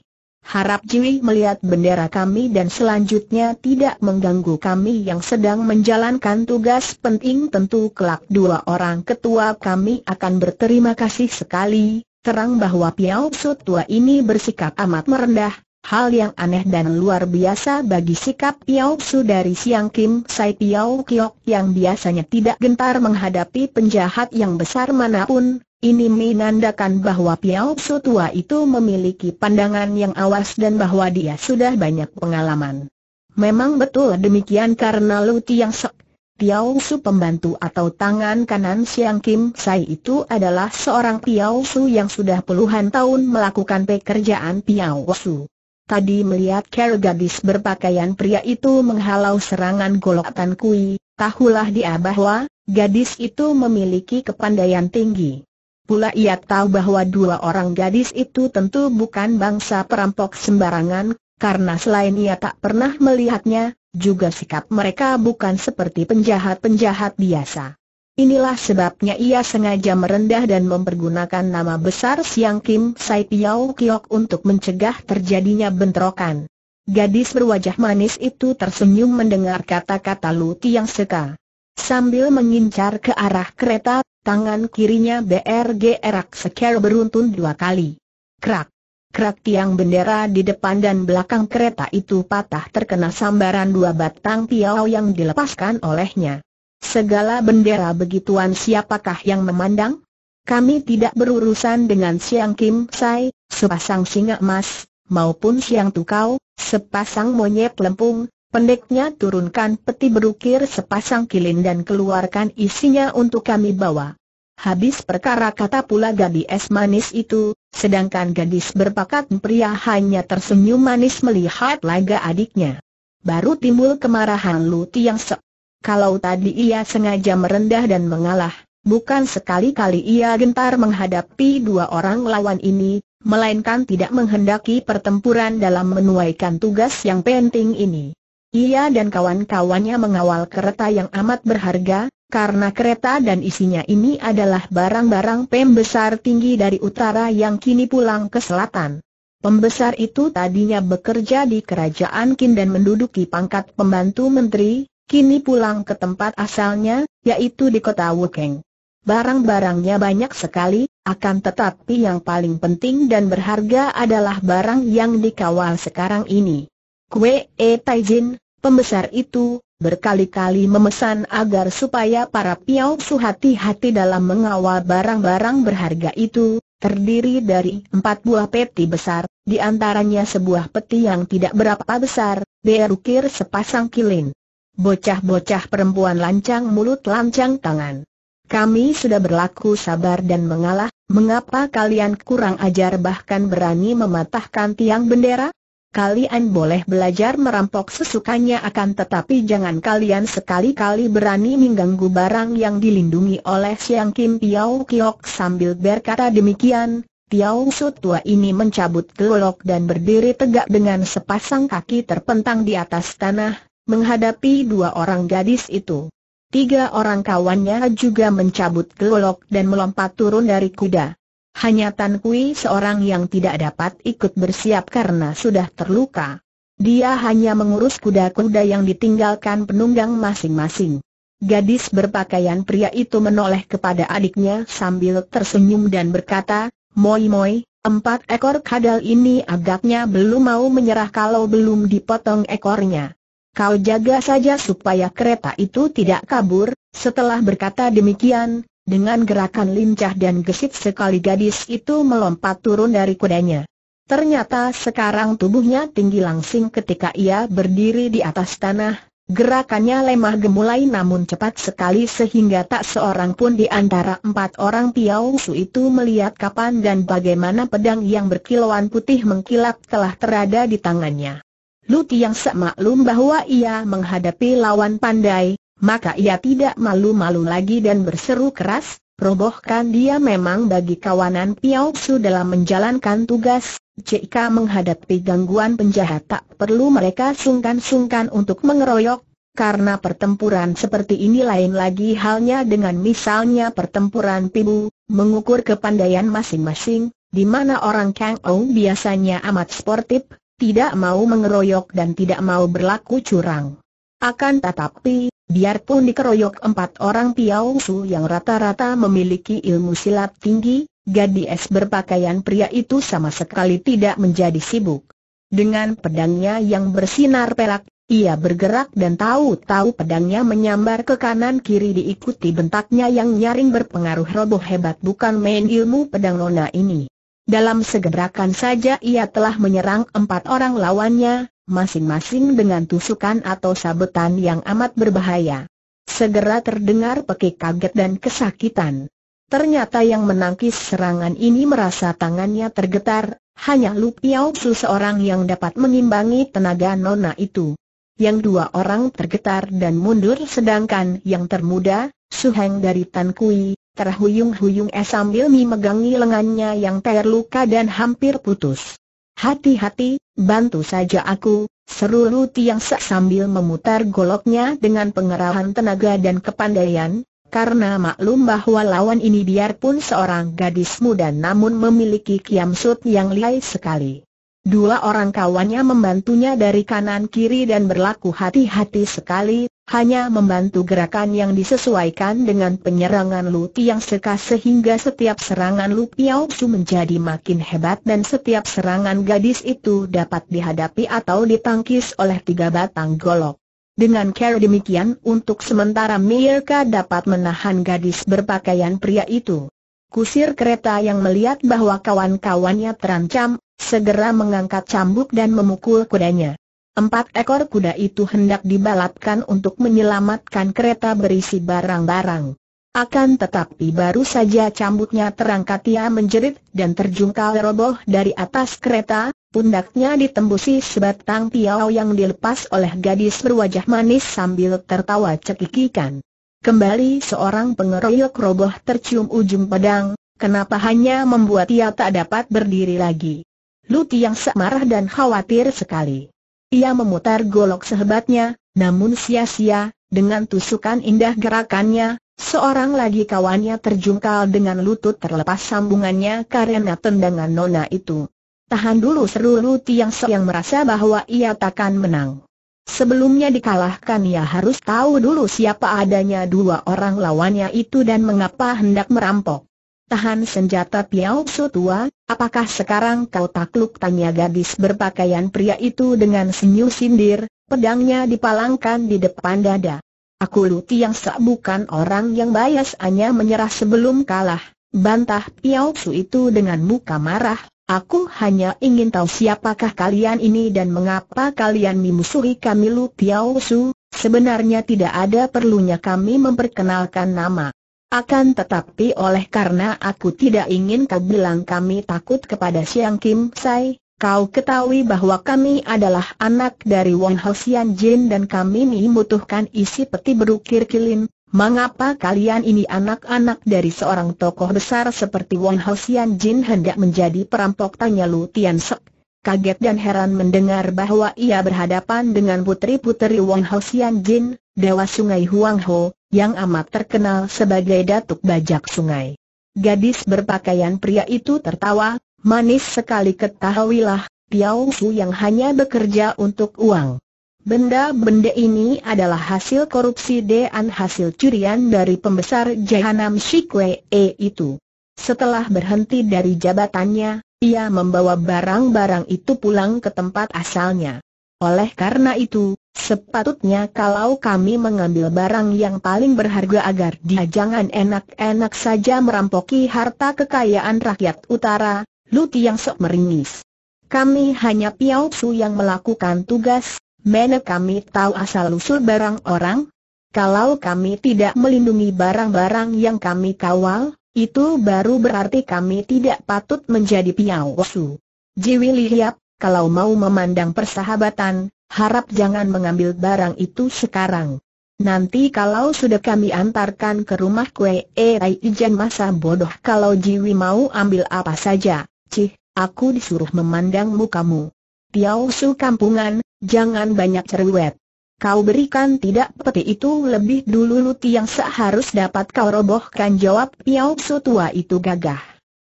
Harap Jiwi melihat bendera kami dan selanjutnya tidak mengganggu kami yang sedang menjalankan tugas penting tentu kelak dua orang ketua kami akan berterima kasih sekali, terang bahwa Piao Su tua ini bersikap amat merendah, hal yang aneh dan luar biasa bagi sikap Piao Su dari Siang Kim Sai Piao Kiok yang biasanya tidak gentar menghadapi penjahat yang besar manapun, ini menandakan bahwa Piao Su tua itu memiliki pandangan yang awas dan bahwa dia sudah banyak pengalaman. Memang betul demikian karena Lu Tiang Sok, Piao Su pembantu atau tangan kanan Siang Kim Sai itu adalah seorang Piao Su yang sudah puluhan tahun melakukan pekerjaan Piao Su. Tadi melihat Carol gadis berpakaian pria itu menghalau serangan golok Tan Kui, tahulah dia bahwa gadis itu memiliki kepandaian tinggi. Pula ia tahu bahwa dua orang gadis itu tentu bukan bangsa perampok sembarangan, karena selain ia tak pernah melihatnya, juga sikap mereka bukan seperti penjahat-penjahat biasa. Inilah sebabnya ia sengaja merendah dan mempergunakan nama besar Siang Kim Sai Piao Kiok untuk mencegah terjadinya bentrokan. Gadis berwajah manis itu tersenyum mendengar kata-kata Lu Tiang Seka. Sambil mengincar ke arah kereta, tangan kirinya BRG erak Seker beruntun dua kali. Krak! Krak tiang bendera di depan dan belakang kereta itu patah terkena sambaran dua batang piau yang dilepaskan olehnya. Segala bendera begituan siapakah yang memandang? Kami tidak berurusan dengan Siang Kim Sai, sepasang singa emas, maupun Siang Tukau, sepasang monyet lempung, pendeknya turunkan peti berukir sepasang kilin dan keluarkan isinya untuk kami bawa. Habis perkara kata pula gadis manis itu, sedangkan gadis berpakat pria hanya tersenyum manis melihat laga adiknya. Baru timbul kemarahan Lu Tiang Sek. Kalau tadi ia sengaja merendah dan mengalah, bukan sekali-kali ia gentar menghadapi dua orang lawan ini, melainkan tidak menghendaki pertempuran dalam menuaikan tugas yang penting ini. Ia dan kawan-kawannya mengawal kereta yang amat berharga, karena kereta dan isinya ini adalah barang-barang pembesar tinggi dari utara yang kini pulang ke selatan. Pembesar itu tadinya bekerja di kerajaan Qin dan menduduki pangkat pembantu menteri, kini pulang ke tempat asalnya, yaitu di kota Wukeng. Barang-barangnya banyak sekali, akan tetapi yang paling penting dan berharga adalah barang yang dikawal sekarang ini. Kue E Taijin, pembesar itu, berkali-kali memesan agar supaya para piau suhati hati dalam mengawal barang-barang berharga itu, terdiri dari empat buah peti besar, di antaranya sebuah peti yang tidak berapa besar, berukir sepasang kilin. Bocah-bocah perempuan lancang mulut lancang tangan. Kami sudah berlaku sabar dan mengalah, mengapa kalian kurang ajar bahkan berani mematahkan tiang bendera? kalian boleh belajar merampok sesukanya akan tetapi jangan kalian sekali-kali berani mengganggu barang yang dilindungi oleh Siang Kim Piao Kiok sambil berkata demikian, Piao Su tua ini mencabut gelok dan berdiri tegak dengan sepasang kaki terpentang di atas tanah, menghadapi dua orang gadis itu. Tiga orang kawannya juga mencabut gelok dan melompat turun dari kuda. Hanya Tan Kui seorang yang tidak dapat ikut bersiap karena sudah terluka. Dia hanya mengurus kuda-kuda yang ditinggalkan penunggang masing-masing. Gadis berpakaian pria itu menoleh kepada adiknya sambil tersenyum dan berkata, Moi Moi, empat ekor kadal ini agaknya belum mau menyerah kalau belum dipotong ekornya. Kau jaga saja supaya kereta itu tidak kabur, setelah berkata demikian, dengan gerakan lincah dan gesit sekali gadis itu melompat turun dari kudanya. Ternyata sekarang tubuhnya tinggi langsing ketika ia berdiri di atas tanah, gerakannya lemah gemulai namun cepat sekali sehingga tak seorang pun di antara empat orang piau Su itu melihat kapan dan bagaimana pedang yang berkilauan putih mengkilap telah terada di tangannya. Lu yang semaklum bahwa ia menghadapi lawan pandai, maka ia tidak malu-malu lagi dan berseru keras, robohkan dia memang bagi kawanan Piao Su dalam menjalankan tugas, jika menghadapi gangguan penjahat tak perlu mereka sungkan-sungkan untuk mengeroyok, karena pertempuran seperti ini lain lagi halnya dengan misalnya pertempuran pibu, mengukur kepandaian masing-masing, di mana orang Kang Ou biasanya amat sportif, tidak mau mengeroyok dan tidak mau berlaku curang. Akan tetapi, Biarpun dikeroyok empat orang Piao Su yang rata-rata memiliki ilmu silat tinggi, gadis berpakaian pria itu sama sekali tidak menjadi sibuk. Dengan pedangnya yang bersinar perak, ia bergerak dan tahu-tahu pedangnya menyambar ke kanan-kiri diikuti bentaknya yang nyaring berpengaruh roboh hebat bukan main ilmu pedang nona ini. Dalam segerakan saja ia telah menyerang empat orang lawannya, masing-masing dengan tusukan atau sabetan yang amat berbahaya. Segera terdengar pekik kaget dan kesakitan. Ternyata yang menangkis serangan ini merasa tangannya tergetar, hanya Lu Piao Su seorang yang dapat mengimbangi tenaga nona itu. Yang dua orang tergetar dan mundur sedangkan yang termuda, suheng dari Tan Kui, terhuyung-huyung es eh sambil memegangi lengannya yang terluka dan hampir putus. Hati-hati, bantu saja aku, seru Lu Tiang sambil memutar goloknya dengan pengerahan tenaga dan kepandaian, karena maklum bahwa lawan ini biarpun seorang gadis muda namun memiliki kiamsut yang lihai sekali. Dua orang kawannya membantunya dari kanan kiri dan berlaku hati-hati sekali, hanya membantu gerakan yang disesuaikan dengan penyerangan Lu Tiang Seka sehingga setiap serangan Lu Piao Su menjadi makin hebat dan setiap serangan gadis itu dapat dihadapi atau ditangkis oleh tiga batang golok. Dengan cara demikian untuk sementara Mirka dapat menahan gadis berpakaian pria itu. Kusir kereta yang melihat bahwa kawan-kawannya terancam, segera mengangkat cambuk dan memukul kudanya. Empat ekor kuda itu hendak dibalapkan untuk menyelamatkan kereta berisi barang-barang. Akan tetapi baru saja cambuknya terangkat ia menjerit dan terjungkal roboh dari atas kereta, pundaknya ditembusi sebatang piau yang dilepas oleh gadis berwajah manis sambil tertawa cekikikan. Kembali seorang pengeroyok roboh tercium ujung pedang, kenapa hanya membuat ia tak dapat berdiri lagi. Luti yang semarah dan khawatir sekali. Ia memutar golok sehebatnya, namun sia-sia, dengan tusukan indah gerakannya, seorang lagi kawannya terjungkal dengan lutut terlepas sambungannya karena tendangan nona itu. Tahan dulu seru Luti yang yang merasa bahwa ia takkan menang. Sebelumnya dikalahkan ia harus tahu dulu siapa adanya dua orang lawannya itu dan mengapa hendak merampok. Tahan senjata Piao Su tua, apakah sekarang kau takluk tanya gadis berpakaian pria itu dengan senyum sindir, pedangnya dipalangkan di depan dada. Aku Luti yang sak bukan orang yang bias hanya menyerah sebelum kalah, bantah Piao Su itu dengan muka marah. Aku hanya ingin tahu siapakah kalian ini dan mengapa kalian memusuhi kami Lu Piao Su, sebenarnya tidak ada perlunya kami memperkenalkan nama. Akan tetapi oleh karena aku tidak ingin kau bilang kami takut kepada Siang Kim Sai, kau ketahui bahwa kami adalah anak dari Wong Sian Jin dan kami membutuhkan isi peti berukir kilin. Mengapa kalian ini anak-anak dari seorang tokoh besar seperti Wong Sian Jin hendak menjadi perampok tanya Lu Tian Sek? Kaget dan heran mendengar bahwa ia berhadapan dengan putri putri Wong Sian Jin, Dewa Sungai Huang Ho, yang amat terkenal sebagai Datuk Bajak Sungai. Gadis berpakaian pria itu tertawa, manis sekali ketahuilah, Piao Su yang hanya bekerja untuk uang. Benda-benda ini adalah hasil korupsi dan hasil curian dari pembesar Jahanam Shikwe e itu. Setelah berhenti dari jabatannya, ia membawa barang-barang itu pulang ke tempat asalnya. Oleh karena itu, Sepatutnya kalau kami mengambil barang yang paling berharga agar dia jangan enak-enak saja merampoki harta kekayaan rakyat utara, Luti yang Sok meringis. Kami hanya Piao Su yang melakukan tugas, mana kami tahu asal-usul barang orang? Kalau kami tidak melindungi barang-barang yang kami kawal, itu baru berarti kami tidak patut menjadi Piao Su. Jiwi Lihiap, kalau mau memandang persahabatan, harap jangan mengambil barang itu sekarang. Nanti kalau sudah kami antarkan ke rumah kue Erai eh, Ijen masa bodoh kalau Jiwi mau ambil apa saja, cih, aku disuruh memandang mukamu. Tiao Su kampungan, jangan banyak cerewet. Kau berikan tidak peti itu lebih dulu luti yang seharus dapat kau robohkan jawab Tiau Su tua itu gagah.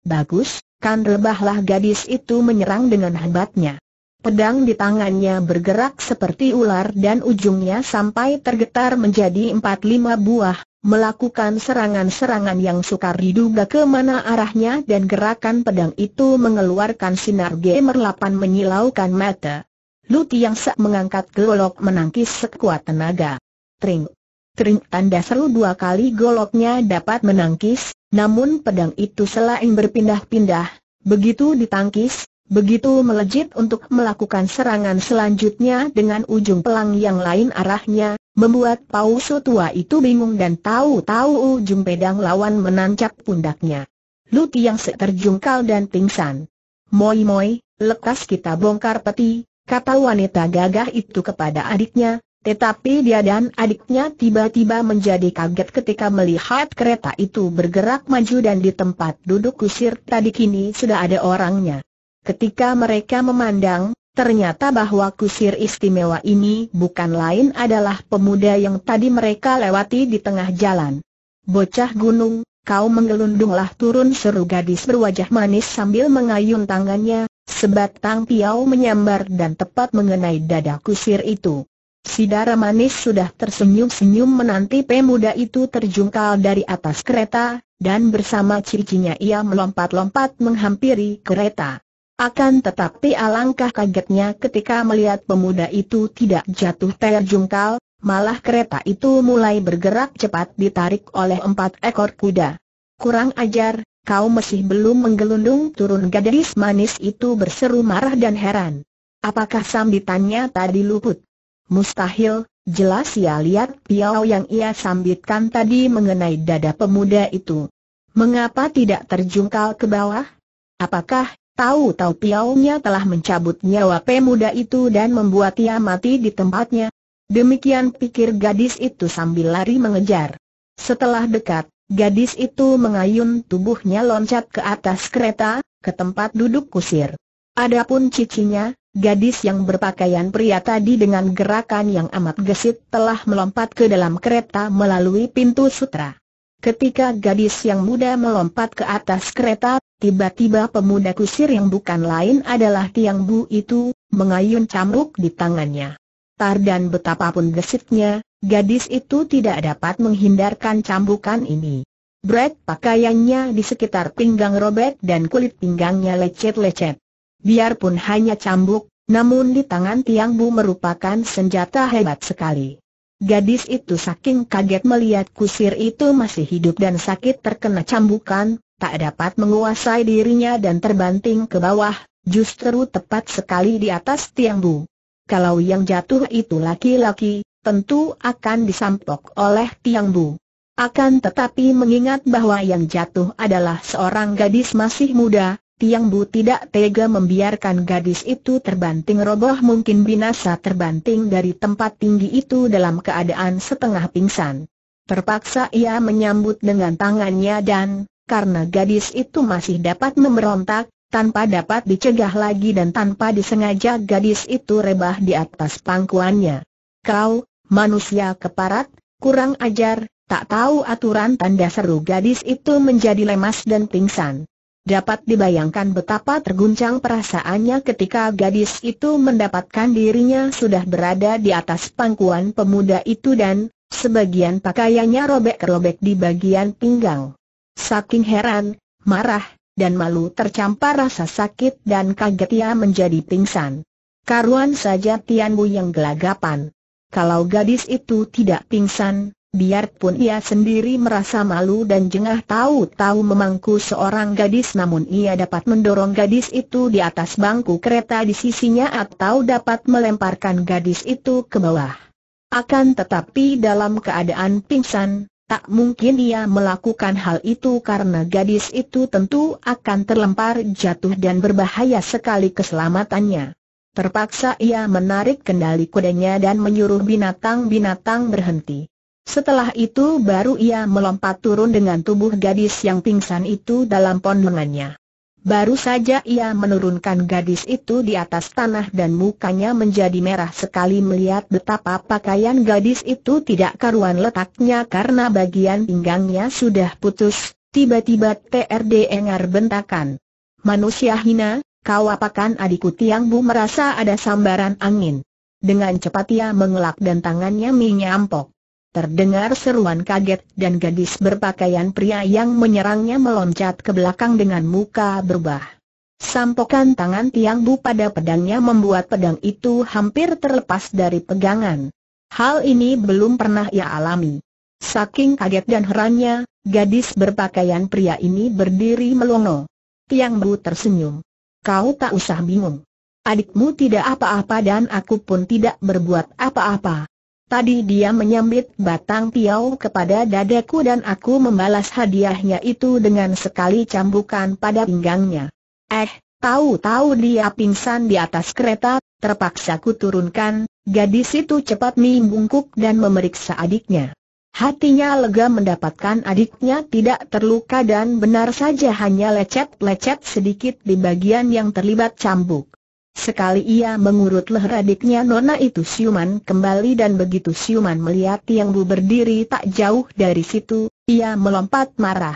Bagus, kan rebahlah gadis itu menyerang dengan hebatnya. Pedang di tangannya bergerak seperti ular dan ujungnya sampai tergetar menjadi empat lima buah, melakukan serangan-serangan yang sukar diduga ke mana arahnya dan gerakan pedang itu mengeluarkan sinar gemerlapan menyilaukan mata. Luti yang sak mengangkat golok menangkis sekuat tenaga. Tring. Tring tanda seru dua kali goloknya dapat menangkis, namun pedang itu selain berpindah-pindah, begitu ditangkis, Begitu melejit untuk melakukan serangan selanjutnya dengan ujung pelang yang lain arahnya, membuat Pauso tua itu bingung dan tahu-tahu ujung pedang lawan menancap pundaknya. Luti yang seterjungkal dan pingsan. Moi moi, lekas kita bongkar peti, kata wanita gagah itu kepada adiknya, tetapi dia dan adiknya tiba-tiba menjadi kaget ketika melihat kereta itu bergerak maju dan di tempat duduk kusir tadi kini sudah ada orangnya. Ketika mereka memandang, ternyata bahwa kusir istimewa ini bukan lain adalah pemuda yang tadi mereka lewati di tengah jalan. Bocah gunung, kau menggelundunglah turun seru gadis berwajah manis sambil mengayun tangannya, sebatang piau menyambar dan tepat mengenai dada kusir itu. Sidara manis sudah tersenyum-senyum menanti pemuda itu terjungkal dari atas kereta, dan bersama cicinya ia melompat-lompat menghampiri kereta. Akan tetapi alangkah kagetnya ketika melihat pemuda itu tidak jatuh terjungkal, malah kereta itu mulai bergerak cepat ditarik oleh empat ekor kuda. Kurang ajar, kau masih belum menggelundung turun gadis manis itu berseru marah dan heran. Apakah sambitannya tadi luput? Mustahil, Jelas ia lihat piau yang ia sambitkan tadi mengenai dada pemuda itu. Mengapa tidak terjungkal ke bawah? Apakah Tahu-tahu piaunya telah mencabut nyawa pemuda itu dan membuat ia mati di tempatnya. Demikian pikir gadis itu sambil lari mengejar. Setelah dekat, gadis itu mengayun tubuhnya loncat ke atas kereta, ke tempat duduk kusir. Adapun cicinya, gadis yang berpakaian pria tadi dengan gerakan yang amat gesit telah melompat ke dalam kereta melalui pintu sutra. Ketika gadis yang muda melompat ke atas kereta, tiba-tiba pemuda kusir yang bukan lain adalah Tiang Bu itu, mengayun cambuk di tangannya. Tar dan betapapun gesitnya, gadis itu tidak dapat menghindarkan cambukan ini. Brad pakaiannya di sekitar pinggang robek dan kulit pinggangnya lecet-lecet. Biarpun hanya cambuk, namun di tangan Tiang Bu merupakan senjata hebat sekali. Gadis itu saking kaget melihat kusir itu masih hidup dan sakit terkena cambukan, tak dapat menguasai dirinya dan terbanting ke bawah, justru tepat sekali di atas tiang bu. Kalau yang jatuh itu laki-laki, tentu akan disampok oleh tiang bu. Akan tetapi mengingat bahwa yang jatuh adalah seorang gadis masih muda, Tiang Bu tidak tega membiarkan gadis itu terbanting roboh mungkin binasa terbanting dari tempat tinggi itu dalam keadaan setengah pingsan. Terpaksa ia menyambut dengan tangannya dan, karena gadis itu masih dapat memberontak, tanpa dapat dicegah lagi dan tanpa disengaja gadis itu rebah di atas pangkuannya. Kau, manusia keparat, kurang ajar, tak tahu aturan tanda seru gadis itu menjadi lemas dan pingsan. Dapat dibayangkan betapa terguncang perasaannya ketika gadis itu mendapatkan dirinya sudah berada di atas pangkuan pemuda itu dan, sebagian pakaiannya robek-robek di bagian pinggang. Saking heran, marah, dan malu tercampar rasa sakit dan kaget ia menjadi pingsan. Karuan saja Tianbu yang gelagapan. Kalau gadis itu tidak pingsan, Biarpun ia sendiri merasa malu dan jengah tahu-tahu memangku seorang gadis namun ia dapat mendorong gadis itu di atas bangku kereta di sisinya atau dapat melemparkan gadis itu ke bawah. Akan tetapi dalam keadaan pingsan, tak mungkin ia melakukan hal itu karena gadis itu tentu akan terlempar jatuh dan berbahaya sekali keselamatannya. Terpaksa ia menarik kendali kudanya dan menyuruh binatang-binatang berhenti. Setelah itu baru ia melompat turun dengan tubuh gadis yang pingsan itu dalam pondongannya. Baru saja ia menurunkan gadis itu di atas tanah dan mukanya menjadi merah sekali melihat betapa pakaian gadis itu tidak karuan letaknya karena bagian pinggangnya sudah putus, tiba-tiba TRD Engar bentakan. Manusia hina, kau apakan adikku Tiang Bu merasa ada sambaran angin. Dengan cepat ia mengelak dan tangannya menyampok. Terdengar seruan kaget dan gadis berpakaian pria yang menyerangnya meloncat ke belakang dengan muka berubah. Sampokan tangan Tiang Bu pada pedangnya membuat pedang itu hampir terlepas dari pegangan. Hal ini belum pernah ia alami. Saking kaget dan herannya, gadis berpakaian pria ini berdiri melongo. Tiang Bu tersenyum. Kau tak usah bingung. Adikmu tidak apa-apa dan aku pun tidak berbuat apa-apa. Tadi dia menyambit batang piau kepada dadaku dan aku membalas hadiahnya itu dengan sekali cambukan pada pinggangnya. Eh, tahu-tahu dia pingsan di atas kereta, terpaksa ku turunkan, gadis itu cepat membungkuk dan memeriksa adiknya. Hatinya lega mendapatkan adiknya tidak terluka dan benar saja hanya lecet-lecet sedikit di bagian yang terlibat cambuk. Sekali ia mengurut leher adiknya Nona itu siuman kembali dan begitu siuman melihat yang Bu berdiri tak jauh dari situ, ia melompat marah.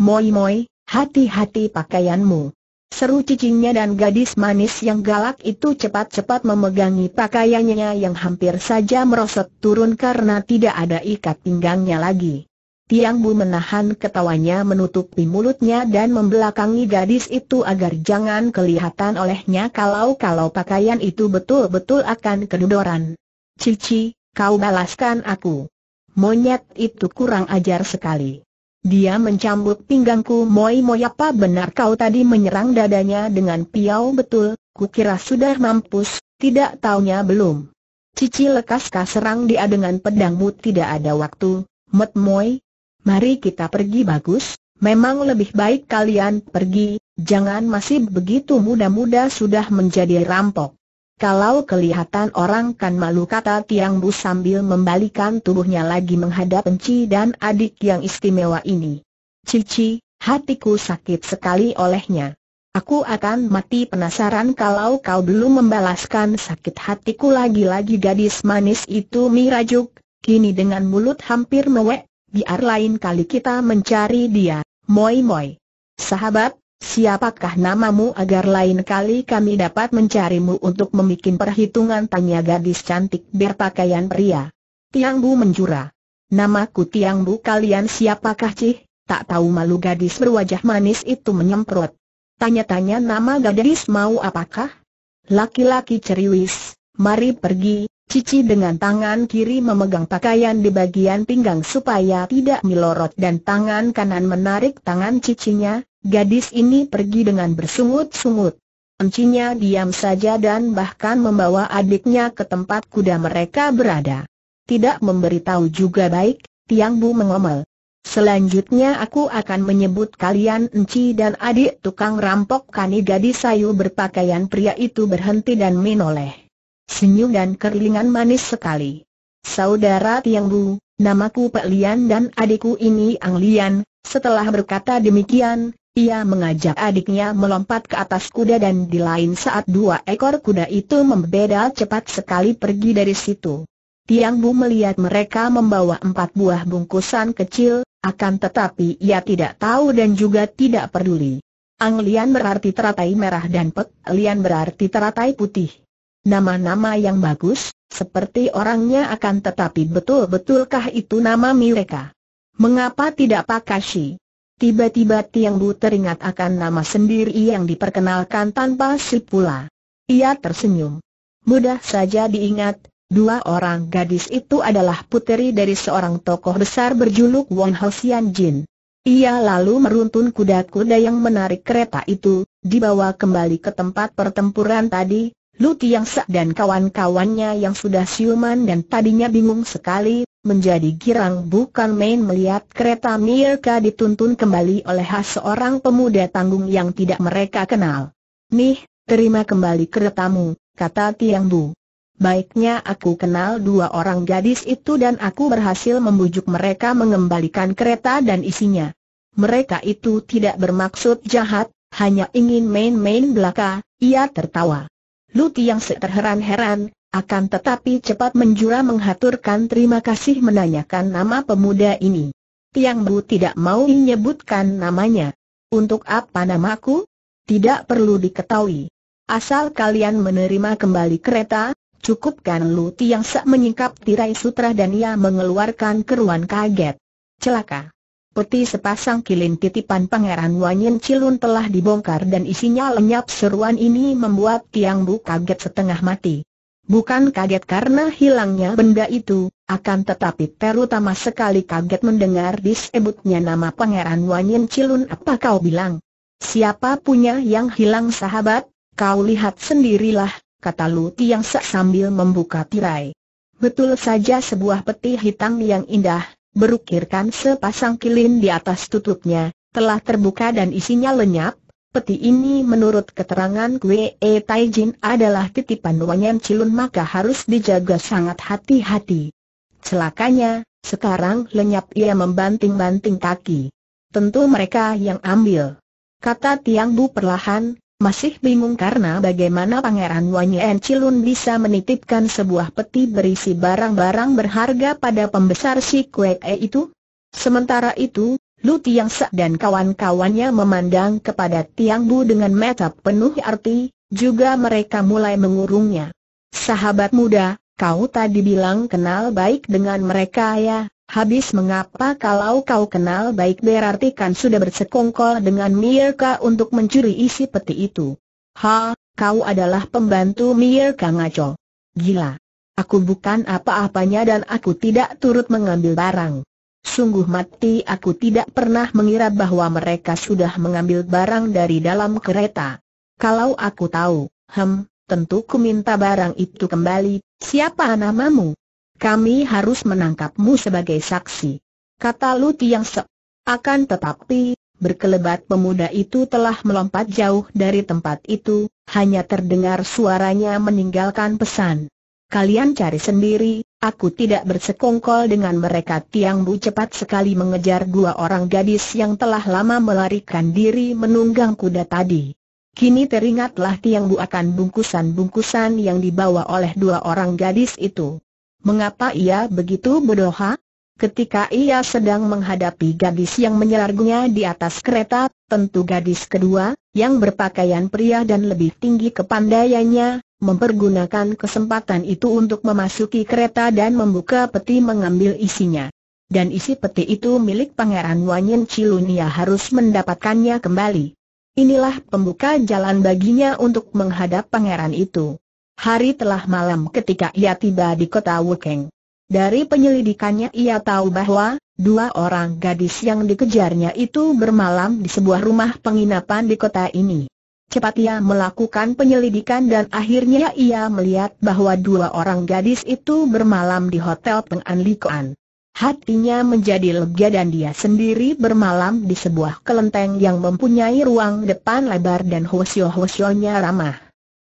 Moi moi, hati-hati pakaianmu. Seru cicingnya dan gadis manis yang galak itu cepat-cepat memegangi pakaiannya yang hampir saja merosot turun karena tidak ada ikat pinggangnya lagi. Tiang Bu menahan ketawanya menutupi mulutnya dan membelakangi gadis itu agar jangan kelihatan olehnya kalau-kalau pakaian itu betul-betul akan kedudoran. Cici, kau balaskan aku. Monyet itu kurang ajar sekali. Dia mencambuk pinggangku moi-moi apa benar kau tadi menyerang dadanya dengan piau betul, kukira sudah mampus, tidak taunya belum. Cici lekas serang dia dengan pedangmu tidak ada waktu, Met Moi, Mari kita pergi bagus, memang lebih baik kalian pergi, jangan masih begitu muda-muda sudah menjadi rampok. Kalau kelihatan orang kan malu kata Tiang Bu sambil membalikan tubuhnya lagi menghadap Enci dan adik yang istimewa ini. Cici, hatiku sakit sekali olehnya. Aku akan mati penasaran kalau kau belum membalaskan sakit hatiku lagi-lagi gadis manis itu mirajuk, kini dengan mulut hampir mewek, biar lain kali kita mencari dia, moi moi. Sahabat, siapakah namamu agar lain kali kami dapat mencarimu untuk memikin perhitungan tanya gadis cantik berpakaian pria. Tiang Bu menjura. Namaku Tiang Bu kalian siapakah cih? Tak tahu malu gadis berwajah manis itu menyemprot. Tanya-tanya nama gadis mau apakah? Laki-laki ceriwis, mari pergi, Cici dengan tangan kiri memegang pakaian di bagian pinggang supaya tidak melorot dan tangan kanan menarik tangan cicinya, gadis ini pergi dengan bersungut-sungut. Encinya diam saja dan bahkan membawa adiknya ke tempat kuda mereka berada. Tidak memberitahu juga baik, Tiang Bu mengomel. Selanjutnya aku akan menyebut kalian enci dan adik tukang rampok kani gadis sayu berpakaian pria itu berhenti dan menoleh senyum dan kerlingan manis sekali. Saudara Tiang Bu, namaku Pak Lian dan adikku ini Ang Lian, setelah berkata demikian, ia mengajak adiknya melompat ke atas kuda dan di lain saat dua ekor kuda itu membeda cepat sekali pergi dari situ. Tiang Bu melihat mereka membawa empat buah bungkusan kecil, akan tetapi ia tidak tahu dan juga tidak peduli. Ang Lian berarti teratai merah dan Pek Lian berarti teratai putih. Nama-nama yang bagus, seperti orangnya akan tetapi betul-betulkah itu nama mereka? Mengapa tidak Pak Kashi? Tiba-tiba Tiang Bu teringat akan nama sendiri yang diperkenalkan tanpa si pula. Ia tersenyum. Mudah saja diingat, dua orang gadis itu adalah puteri dari seorang tokoh besar berjuluk Wong Hosian Jin. Ia lalu meruntun kuda-kuda yang menarik kereta itu, dibawa kembali ke tempat pertempuran tadi, Lu Tiang Sa dan kawan-kawannya yang sudah siuman dan tadinya bingung sekali, menjadi girang bukan main melihat kereta Mirka dituntun kembali oleh seorang pemuda tanggung yang tidak mereka kenal. Nih, terima kembali keretamu, kata Tiang Bu. Baiknya aku kenal dua orang gadis itu dan aku berhasil membujuk mereka mengembalikan kereta dan isinya. Mereka itu tidak bermaksud jahat, hanya ingin main-main belaka, ia tertawa. Luti yang seterheran heran akan tetapi cepat menjura menghaturkan terima kasih menanyakan nama pemuda ini. Tiang Bu tidak mau menyebutkan namanya. Untuk apa namaku? Tidak perlu diketahui. Asal kalian menerima kembali kereta, cukupkan Luti yang Sak menyingkap tirai sutra dan ia mengeluarkan keruan kaget. Celaka peti sepasang kilin titipan Pangeran Wanyin Cilun telah dibongkar dan isinya lenyap seruan ini membuat Tiang Bu kaget setengah mati. Bukan kaget karena hilangnya benda itu, akan tetapi terutama sekali kaget mendengar disebutnya nama Pangeran Wanyin Cilun apa kau bilang? Siapa punya yang hilang sahabat? Kau lihat sendirilah, kata Lu Tiang sambil membuka tirai. Betul saja sebuah peti hitam yang indah, berukirkan sepasang kilin di atas tutupnya, telah terbuka dan isinya lenyap. Peti ini menurut keterangan Kwe E Taijin adalah titipan Wanyan Cilun maka harus dijaga sangat hati-hati. Celakanya, sekarang lenyap ia membanting-banting kaki. Tentu mereka yang ambil. Kata Tiang Bu perlahan, masih bingung karena bagaimana Pangeran Wanyen Cilun bisa menitipkan sebuah peti berisi barang-barang berharga pada pembesar si Kue E itu. Sementara itu, Lu Tiang Sa dan kawan-kawannya memandang kepada Tiang Bu dengan mata penuh arti, juga mereka mulai mengurungnya. Sahabat muda, kau tadi bilang kenal baik dengan mereka ya, Habis mengapa kalau kau kenal baik berarti kan sudah bersekongkol dengan Mirka untuk mencuri isi peti itu. Ha, kau adalah pembantu Mirka ngaco. Gila. Aku bukan apa-apanya dan aku tidak turut mengambil barang. Sungguh mati aku tidak pernah mengira bahwa mereka sudah mengambil barang dari dalam kereta. Kalau aku tahu, hem, tentu ku minta barang itu kembali. Siapa namamu? kami harus menangkapmu sebagai saksi. Kata Lu Tiang Se. Akan tetapi, berkelebat pemuda itu telah melompat jauh dari tempat itu, hanya terdengar suaranya meninggalkan pesan. Kalian cari sendiri, aku tidak bersekongkol dengan mereka Tiang Bu cepat sekali mengejar dua orang gadis yang telah lama melarikan diri menunggang kuda tadi. Kini teringatlah Tiang Bu akan bungkusan-bungkusan yang dibawa oleh dua orang gadis itu. Mengapa ia begitu bodoh? Ketika ia sedang menghadapi gadis yang menyerangnya di atas kereta, tentu gadis kedua, yang berpakaian pria dan lebih tinggi kepandaiannya, mempergunakan kesempatan itu untuk memasuki kereta dan membuka peti mengambil isinya. Dan isi peti itu milik Pangeran Wanyen Cilunia harus mendapatkannya kembali. Inilah pembuka jalan baginya untuk menghadap pangeran itu. Hari telah malam ketika ia tiba di kota Wukeng. Dari penyelidikannya ia tahu bahwa, dua orang gadis yang dikejarnya itu bermalam di sebuah rumah penginapan di kota ini. Cepat ia melakukan penyelidikan dan akhirnya ia melihat bahwa dua orang gadis itu bermalam di Hotel Peng Hatinya menjadi lega dan dia sendiri bermalam di sebuah kelenteng yang mempunyai ruang depan lebar dan hosio-hosionya ramah.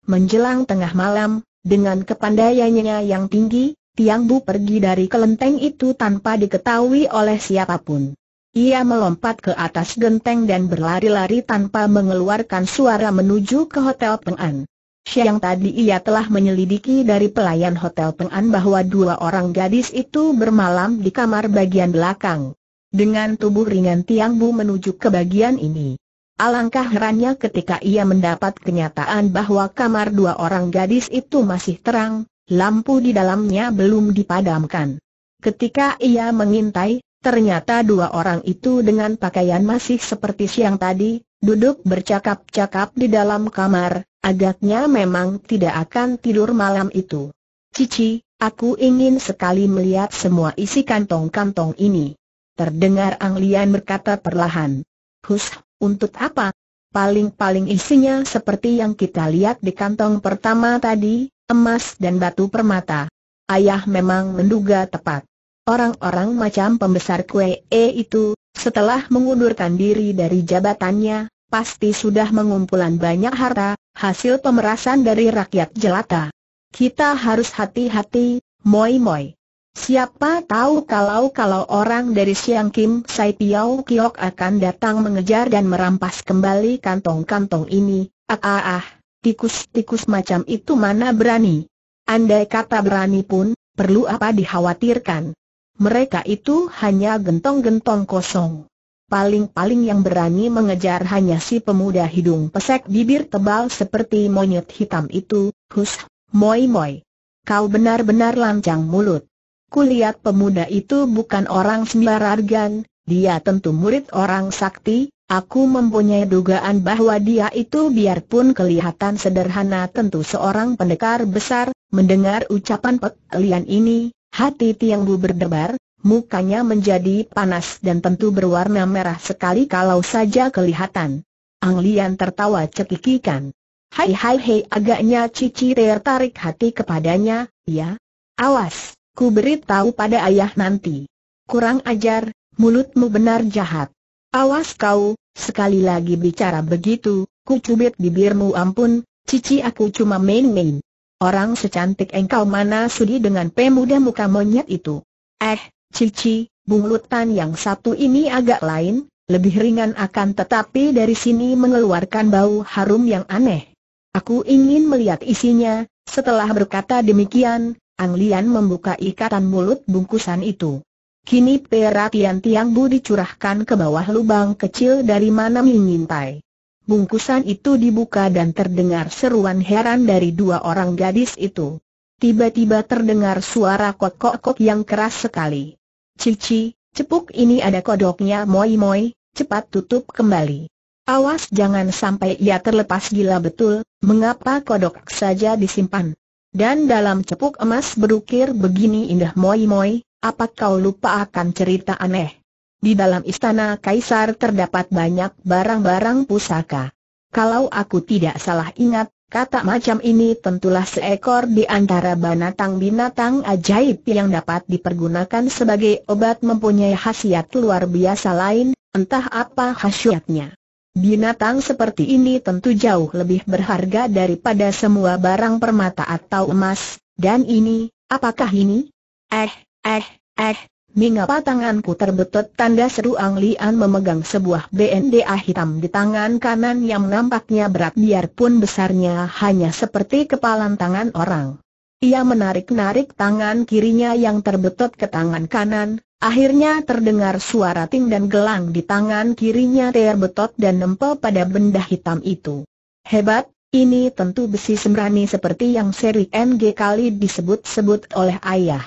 Menjelang tengah malam, dengan kepandaiannya yang tinggi, Tiang Bu pergi dari kelenteng itu tanpa diketahui oleh siapapun. Ia melompat ke atas genteng dan berlari-lari tanpa mengeluarkan suara menuju ke Hotel Peng'an. Siang tadi ia telah menyelidiki dari pelayan Hotel Peng'an bahwa dua orang gadis itu bermalam di kamar bagian belakang. Dengan tubuh ringan Tiang Bu menuju ke bagian ini. Alangkah herannya ketika ia mendapat kenyataan bahwa kamar dua orang gadis itu masih terang, lampu di dalamnya belum dipadamkan. Ketika ia mengintai, ternyata dua orang itu dengan pakaian masih seperti siang tadi, duduk bercakap-cakap di dalam kamar, agaknya memang tidak akan tidur malam itu. Cici, aku ingin sekali melihat semua isi kantong-kantong ini. Terdengar Ang Lian berkata perlahan. Hush. Untuk apa? Paling-paling isinya seperti yang kita lihat di kantong pertama tadi, emas dan batu permata. Ayah memang menduga tepat. Orang-orang macam pembesar kue e itu, setelah mengundurkan diri dari jabatannya, pasti sudah mengumpulan banyak harta, hasil pemerasan dari rakyat jelata. Kita harus hati-hati, moi-moi. Siapa tahu kalau-kalau orang dari Siang Kim Sai Piao Kiok akan datang mengejar dan merampas kembali kantong-kantong ini. Ah ah ah, tikus-tikus macam itu mana berani? Andai kata berani pun, perlu apa dikhawatirkan? Mereka itu hanya gentong-gentong kosong. Paling-paling yang berani mengejar hanya si pemuda hidung pesek bibir tebal seperti monyet hitam itu, hus, moi moi. Kau benar-benar lancang mulut. Kulihat pemuda itu bukan orang sembarangan, dia tentu murid orang sakti, aku mempunyai dugaan bahwa dia itu biarpun kelihatan sederhana tentu seorang pendekar besar, mendengar ucapan peklian ini, hati Tiang Bu berdebar, mukanya menjadi panas dan tentu berwarna merah sekali kalau saja kelihatan. Ang Lian tertawa cekikikan. Hai hai hai agaknya Cici tertarik hati kepadanya, ya? Awas! Ku beritahu pada ayah nanti. Kurang ajar, mulutmu benar jahat. Awas kau, sekali lagi bicara begitu, ku cubit bibirmu ampun, cici aku cuma main-main. Orang secantik engkau mana sudi dengan pemuda muka monyet itu? Eh, cici, bunglutan yang satu ini agak lain, lebih ringan akan tetapi dari sini mengeluarkan bau harum yang aneh. Aku ingin melihat isinya, setelah berkata demikian, Ang Lian membuka ikatan mulut bungkusan itu. Kini perhatian Tiang Bu dicurahkan ke bawah lubang kecil dari mana mengintai. Bungkusan itu dibuka dan terdengar seruan heran dari dua orang gadis itu. Tiba-tiba terdengar suara kokok kok yang keras sekali. Cici, cepuk ini ada kodoknya moi-moi, cepat tutup kembali. Awas jangan sampai ia terlepas gila betul, mengapa kodok saja disimpan. Dan dalam cepuk emas berukir begini indah moi-moi, apa kau lupa akan cerita aneh? Di dalam istana kaisar terdapat banyak barang-barang pusaka. Kalau aku tidak salah ingat, kata macam ini tentulah seekor di antara binatang-binatang ajaib yang dapat dipergunakan sebagai obat mempunyai khasiat luar biasa lain, entah apa khasiatnya. Binatang seperti ini tentu jauh lebih berharga daripada semua barang permata atau emas, dan ini, apakah ini? Eh, eh, eh, mengapa tanganku terbetot tanda seru Ang Lian memegang sebuah BNDA hitam di tangan kanan yang nampaknya berat biarpun besarnya hanya seperti kepalan tangan orang. Ia menarik-narik tangan kirinya yang terbetot ke tangan kanan, Akhirnya terdengar suara ting dan gelang di tangan kirinya terbetot dan nempel pada benda hitam itu. Hebat, ini tentu besi sembrani seperti yang seri ng kali disebut-sebut oleh ayah.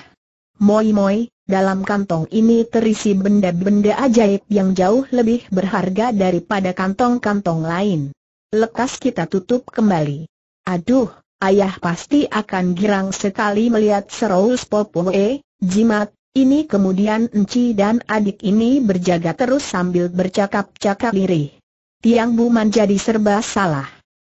Moi-moi, dalam kantong ini terisi benda-benda ajaib yang jauh lebih berharga daripada kantong-kantong lain. Lekas kita tutup kembali. Aduh, ayah pasti akan girang sekali melihat Serous Popoe, jimat, ini kemudian Enci dan adik ini berjaga terus sambil bercakap-cakap diri. Tiang Buman jadi serba salah.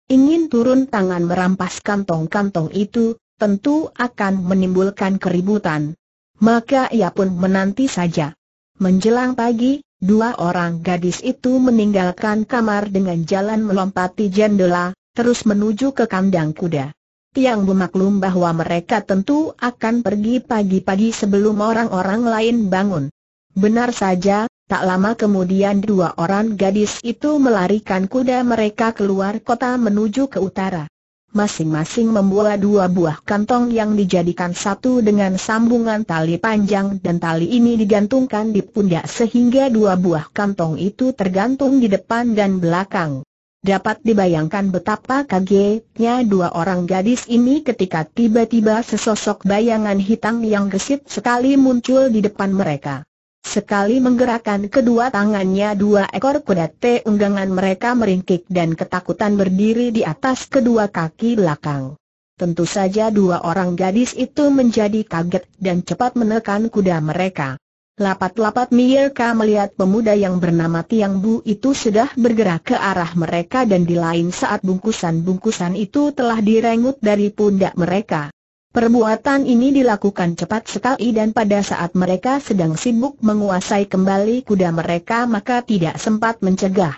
Ingin turun tangan merampas kantong-kantong itu, tentu akan menimbulkan keributan. Maka ia pun menanti saja. Menjelang pagi, dua orang gadis itu meninggalkan kamar dengan jalan melompati jendela, terus menuju ke kandang kuda. Tiang Bu maklum bahwa mereka tentu akan pergi pagi-pagi sebelum orang-orang lain bangun. Benar saja, tak lama kemudian dua orang gadis itu melarikan kuda mereka keluar kota menuju ke utara. Masing-masing membawa dua buah kantong yang dijadikan satu dengan sambungan tali panjang dan tali ini digantungkan di pundak sehingga dua buah kantong itu tergantung di depan dan belakang. Dapat dibayangkan betapa kagetnya dua orang gadis ini ketika tiba-tiba sesosok bayangan hitam yang gesit sekali muncul di depan mereka. Sekali menggerakkan kedua tangannya dua ekor kuda T unggangan mereka meringkik dan ketakutan berdiri di atas kedua kaki belakang. Tentu saja dua orang gadis itu menjadi kaget dan cepat menekan kuda mereka. Lapat-lapat Mierka melihat pemuda yang bernama Tiang Bu itu sudah bergerak ke arah mereka dan di lain saat bungkusan-bungkusan itu telah direngut dari pundak mereka. Perbuatan ini dilakukan cepat sekali dan pada saat mereka sedang sibuk menguasai kembali kuda mereka maka tidak sempat mencegah.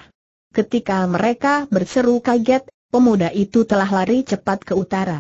Ketika mereka berseru kaget, pemuda itu telah lari cepat ke utara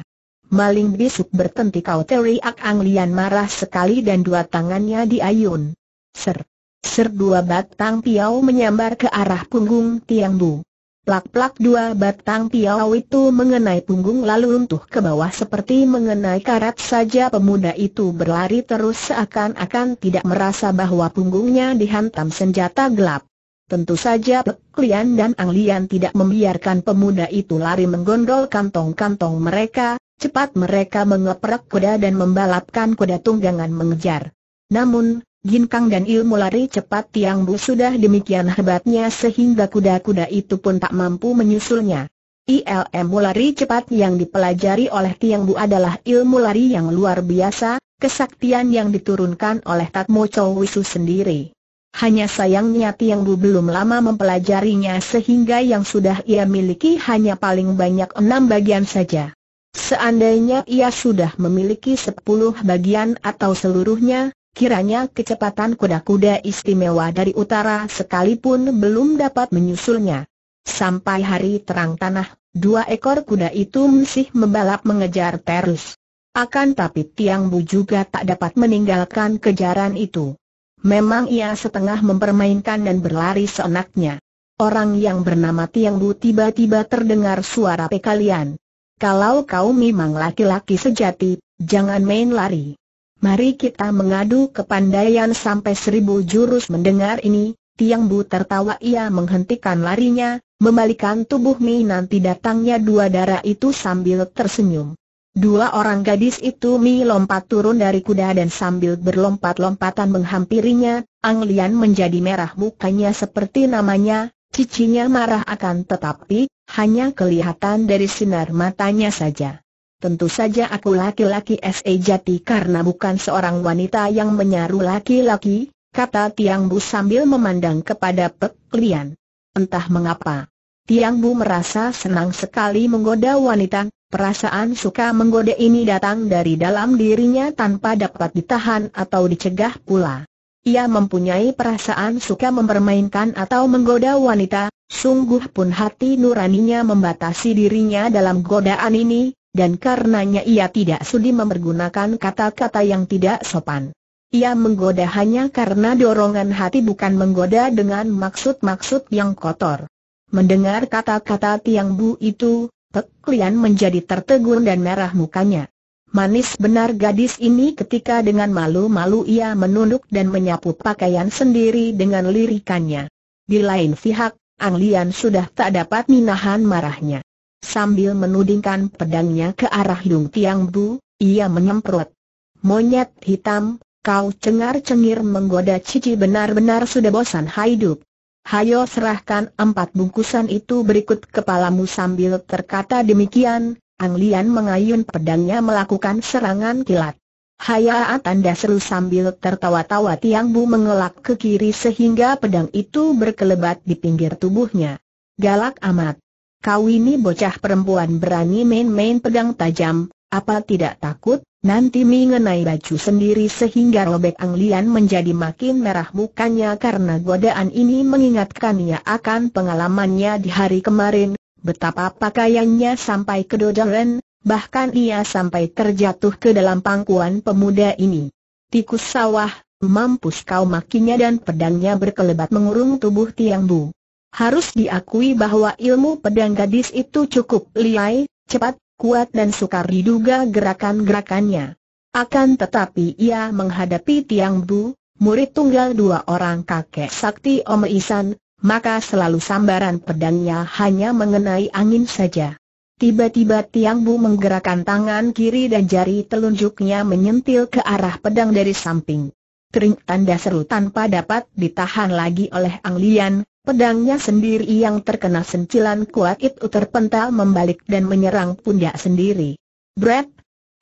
maling bisuk bertenti kau teriak Ang Lian marah sekali dan dua tangannya diayun. Ser. Ser dua batang piau menyambar ke arah punggung Tiang Bu. Plak-plak dua batang piau itu mengenai punggung lalu runtuh ke bawah seperti mengenai karat saja pemuda itu berlari terus seakan-akan tidak merasa bahwa punggungnya dihantam senjata gelap. Tentu saja Pek Lian dan Ang Lian tidak membiarkan pemuda itu lari menggondol kantong-kantong mereka, Cepat mereka mengeprek kuda dan membalapkan kuda tunggangan mengejar. Namun, ginkang dan ilmu lari cepat Tiang Bu sudah demikian hebatnya sehingga kuda-kuda itu pun tak mampu menyusulnya. Ilmu lari cepat yang dipelajari oleh Tiang Bu adalah ilmu lari yang luar biasa, kesaktian yang diturunkan oleh Tatmo Chow Wisu sendiri. Hanya sayangnya Tiang Bu belum lama mempelajarinya sehingga yang sudah ia miliki hanya paling banyak enam bagian saja. Seandainya ia sudah memiliki sepuluh bagian atau seluruhnya, kiranya kecepatan kuda-kuda istimewa dari utara sekalipun belum dapat menyusulnya. Sampai hari terang tanah, dua ekor kuda itu masih membalap mengejar terus. Akan tapi Tiang Bu juga tak dapat meninggalkan kejaran itu. Memang ia setengah mempermainkan dan berlari seenaknya. Orang yang bernama Tiang Bu tiba-tiba terdengar suara pekalian. Kalau kau memang laki-laki sejati, jangan main lari. Mari kita mengadu ke kepandaian sampai seribu jurus mendengar ini, Tiang Bu tertawa ia menghentikan larinya, membalikan tubuh Mi nanti datangnya dua darah itu sambil tersenyum. Dua orang gadis itu Mi lompat turun dari kuda dan sambil berlompat-lompatan menghampirinya, Ang Lian menjadi merah mukanya seperti namanya, Cicinya marah akan tetapi, hanya kelihatan dari sinar matanya saja. Tentu saja aku laki-laki S.E. Jati karena bukan seorang wanita yang menyaru laki-laki, kata Tiang Bu sambil memandang kepada Pek Lian. Entah mengapa, Tiang Bu merasa senang sekali menggoda wanita, perasaan suka menggoda ini datang dari dalam dirinya tanpa dapat ditahan atau dicegah pula. Ia mempunyai perasaan suka mempermainkan atau menggoda wanita, sungguh pun hati nuraninya membatasi dirinya dalam godaan ini, dan karenanya ia tidak sudi mempergunakan kata-kata yang tidak sopan. Ia menggoda hanya karena dorongan hati bukan menggoda dengan maksud-maksud yang kotor. Mendengar kata-kata Tiang Bu itu, Pek Lian menjadi tertegun dan merah mukanya. Manis benar gadis ini ketika dengan malu-malu ia menunduk dan menyapu pakaian sendiri dengan lirikannya. Di lain pihak, Ang Lian sudah tak dapat menahan marahnya. Sambil menudingkan pedangnya ke arah Yung Tiang Bu, ia menyemprot. Monyet hitam, kau cengar-cengir menggoda Cici benar-benar sudah bosan hidup. Hayo serahkan empat bungkusan itu berikut kepalamu sambil terkata demikian, Ang Lian mengayun pedangnya melakukan serangan kilat. Hayaa tanda seru sambil tertawa-tawa Tiang Bu mengelak ke kiri sehingga pedang itu berkelebat di pinggir tubuhnya. Galak amat. Kau ini bocah perempuan berani main-main pedang tajam, apa tidak takut, nanti mengenai baju sendiri sehingga robek Ang Lian menjadi makin merah mukanya karena godaan ini mengingatkannya akan pengalamannya di hari kemarin, Betapa pakaiannya sampai ke kedodoran, bahkan ia sampai terjatuh ke dalam pangkuan pemuda ini. Tikus sawah, mampus kau makinya dan pedangnya berkelebat mengurung tubuh Tiang Bu. Harus diakui bahwa ilmu pedang gadis itu cukup liai, cepat, kuat dan sukar diduga gerakan-gerakannya. Akan tetapi ia menghadapi Tiang Bu, murid tunggal dua orang kakek sakti Om Isan, maka selalu sambaran pedangnya hanya mengenai angin saja. Tiba-tiba Tiang Bu menggerakkan tangan kiri dan jari telunjuknya menyentil ke arah pedang dari samping. Kering tanda seru tanpa dapat ditahan lagi oleh Ang Lian, pedangnya sendiri yang terkena sentilan kuat itu terpental membalik dan menyerang pundak sendiri. Brett,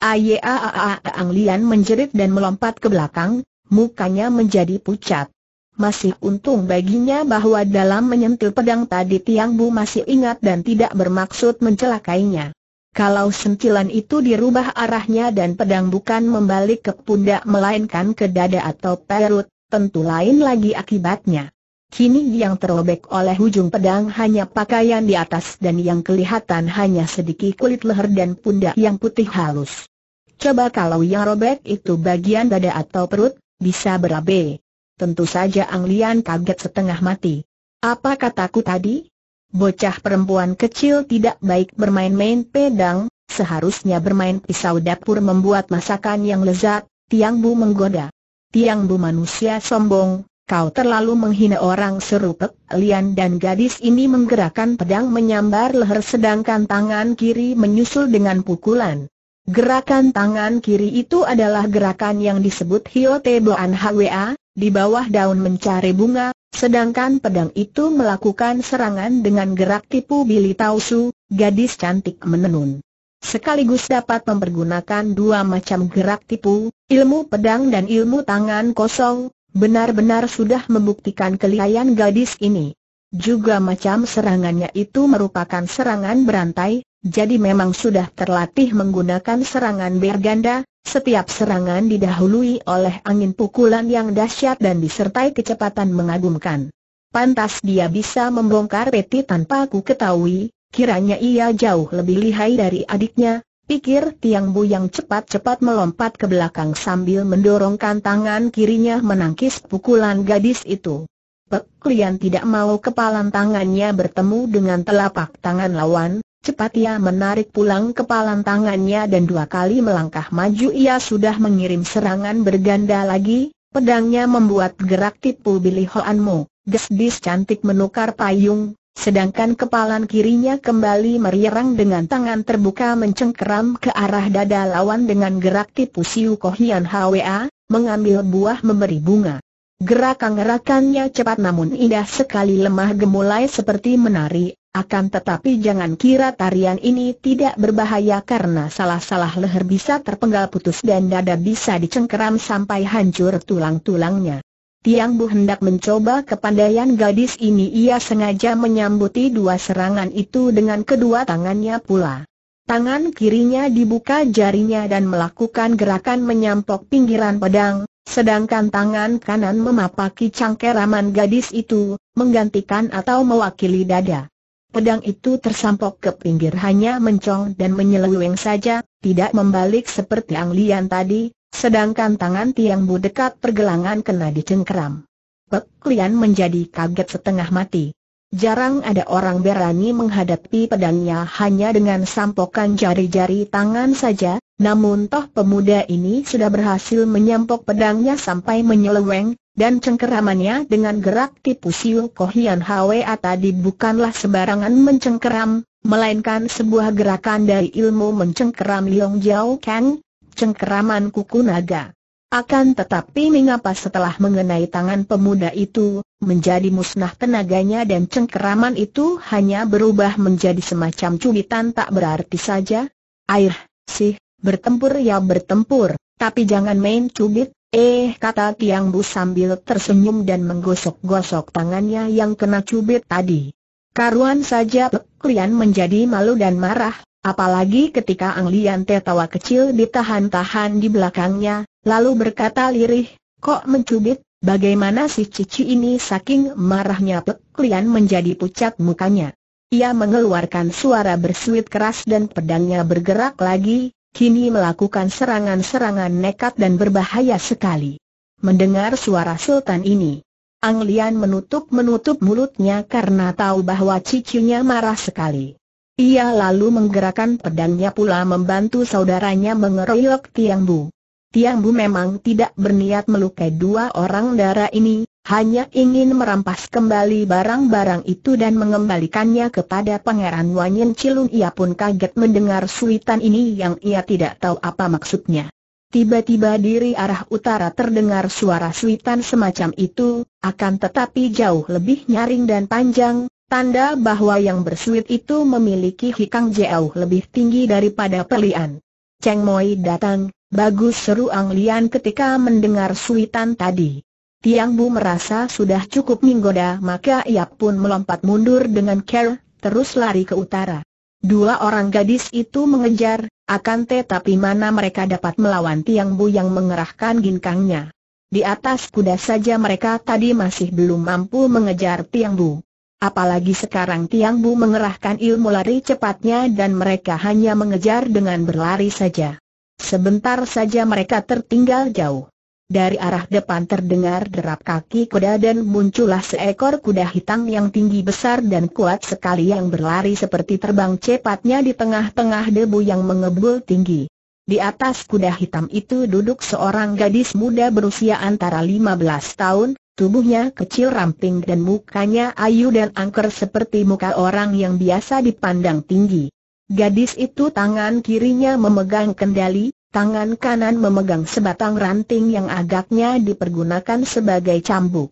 Ayaaa Ang Lian menjerit dan melompat ke belakang, mukanya menjadi pucat. Masih untung baginya bahwa dalam menyentil pedang tadi Tiang Bu masih ingat dan tidak bermaksud mencelakainya. Kalau sentilan itu dirubah arahnya dan pedang bukan membalik ke pundak melainkan ke dada atau perut, tentu lain lagi akibatnya. Kini yang terobek oleh ujung pedang hanya pakaian di atas dan yang kelihatan hanya sedikit kulit leher dan pundak yang putih halus. Coba kalau yang robek itu bagian dada atau perut, bisa berabe. Tentu saja Ang Lian kaget setengah mati. Apa kataku tadi? Bocah perempuan kecil tidak baik bermain-main pedang, seharusnya bermain pisau dapur membuat masakan yang lezat, Tiang Bu menggoda. Tiang Bu manusia sombong, kau terlalu menghina orang seru Lian dan gadis ini menggerakkan pedang menyambar leher sedangkan tangan kiri menyusul dengan pukulan. Gerakan tangan kiri itu adalah gerakan yang disebut Hiote Boan Hwa, di bawah daun mencari bunga, sedangkan pedang itu melakukan serangan dengan gerak tipu Bili Tausu, gadis cantik menenun. Sekaligus dapat mempergunakan dua macam gerak tipu, ilmu pedang dan ilmu tangan kosong, benar-benar sudah membuktikan kelihayan gadis ini. Juga macam serangannya itu merupakan serangan berantai, jadi memang sudah terlatih menggunakan serangan berganda, setiap serangan didahului oleh angin pukulan yang dahsyat dan disertai kecepatan mengagumkan. Pantas dia bisa membongkar peti tanpa aku ketahui, kiranya ia jauh lebih lihai dari adiknya, pikir Tiang Bu yang cepat-cepat melompat ke belakang sambil mendorongkan tangan kirinya menangkis pukulan gadis itu. Pek klien tidak mau kepalan tangannya bertemu dengan telapak tangan lawan, Cepat ia menarik pulang kepalan tangannya dan dua kali melangkah maju ia sudah mengirim serangan berganda lagi, pedangnya membuat gerak tipu Billy Hoan Mo, gesdis cantik menukar payung, sedangkan kepalan kirinya kembali merirang dengan tangan terbuka mencengkeram ke arah dada lawan dengan gerak tipu Siu Kohian Hwa, mengambil buah memberi bunga. Gerakan-gerakannya cepat namun indah sekali lemah gemulai seperti menari akan tetapi jangan kira tarian ini tidak berbahaya karena salah-salah leher bisa terpenggal putus dan dada bisa dicengkeram sampai hancur tulang-tulangnya. Tiang Bu hendak mencoba kepandaian gadis ini ia sengaja menyambuti dua serangan itu dengan kedua tangannya pula. Tangan kirinya dibuka jarinya dan melakukan gerakan menyampok pinggiran pedang, Sedangkan tangan kanan memapaki cangkeraman gadis itu, menggantikan atau mewakili dada. Pedang itu tersampok ke pinggir hanya mencong dan menyeleweng saja, tidak membalik seperti Ang Lian tadi, sedangkan tangan Tiang Bu dekat pergelangan kena dicengkeram. Pek Lian menjadi kaget setengah mati. Jarang ada orang berani menghadapi pedangnya hanya dengan sampokan jari-jari tangan saja, namun toh pemuda ini sudah berhasil menyampok pedangnya sampai menyeleweng, dan cengkeramannya dengan gerak tipu Siu Kohian Hwa tadi bukanlah sembarangan mencengkeram, melainkan sebuah gerakan dari ilmu mencengkeram Liong Jiao Kang, cengkeraman kuku naga. Akan tetapi mengapa setelah mengenai tangan pemuda itu, menjadi musnah tenaganya dan cengkeraman itu hanya berubah menjadi semacam cubitan tak berarti saja? Air, sih, bertempur ya bertempur, tapi jangan main cubit, Eh, kata Tiang Bu sambil tersenyum dan menggosok-gosok tangannya yang kena cubit tadi. Karuan saja Pek Lian menjadi malu dan marah, apalagi ketika Ang Lian tertawa kecil ditahan-tahan di belakangnya, lalu berkata lirih, kok mencubit, bagaimana si cici ini saking marahnya Pek Lian menjadi pucat mukanya. Ia mengeluarkan suara bersuit keras dan pedangnya bergerak lagi, kini melakukan serangan-serangan nekat dan berbahaya sekali. Mendengar suara Sultan ini, Ang Lian menutup-menutup mulutnya karena tahu bahwa Cicunya marah sekali. Ia lalu menggerakkan pedangnya pula membantu saudaranya mengeroyok Tiang Bu. Tiang Bu memang tidak berniat melukai dua orang darah ini, hanya ingin merampas kembali barang-barang itu dan mengembalikannya kepada Pangeran Wanyin Cilung. Ia pun kaget mendengar suitan ini yang ia tidak tahu apa maksudnya. Tiba-tiba dari arah utara terdengar suara suitan semacam itu, akan tetapi jauh lebih nyaring dan panjang, tanda bahwa yang bersuit itu memiliki hikang jauh lebih tinggi daripada pelian. Cheng Moi datang, Bagus seru Ang Lian ketika mendengar suitan tadi. Tiang Bu merasa sudah cukup menggoda maka ia pun melompat mundur dengan care, terus lari ke utara. Dua orang gadis itu mengejar, akan tetapi mana mereka dapat melawan Tiang Bu yang mengerahkan ginkangnya. Di atas kuda saja mereka tadi masih belum mampu mengejar Tiang Bu. Apalagi sekarang Tiang Bu mengerahkan ilmu lari cepatnya dan mereka hanya mengejar dengan berlari saja. Sebentar saja mereka tertinggal jauh. Dari arah depan terdengar derap kaki kuda dan muncullah seekor kuda hitam yang tinggi besar dan kuat sekali yang berlari seperti terbang cepatnya di tengah-tengah debu yang mengebul tinggi. Di atas kuda hitam itu duduk seorang gadis muda berusia antara 15 tahun, tubuhnya kecil ramping dan mukanya ayu dan angker seperti muka orang yang biasa dipandang tinggi. Gadis itu tangan kirinya memegang kendali, tangan kanan memegang sebatang ranting yang agaknya dipergunakan sebagai cambuk.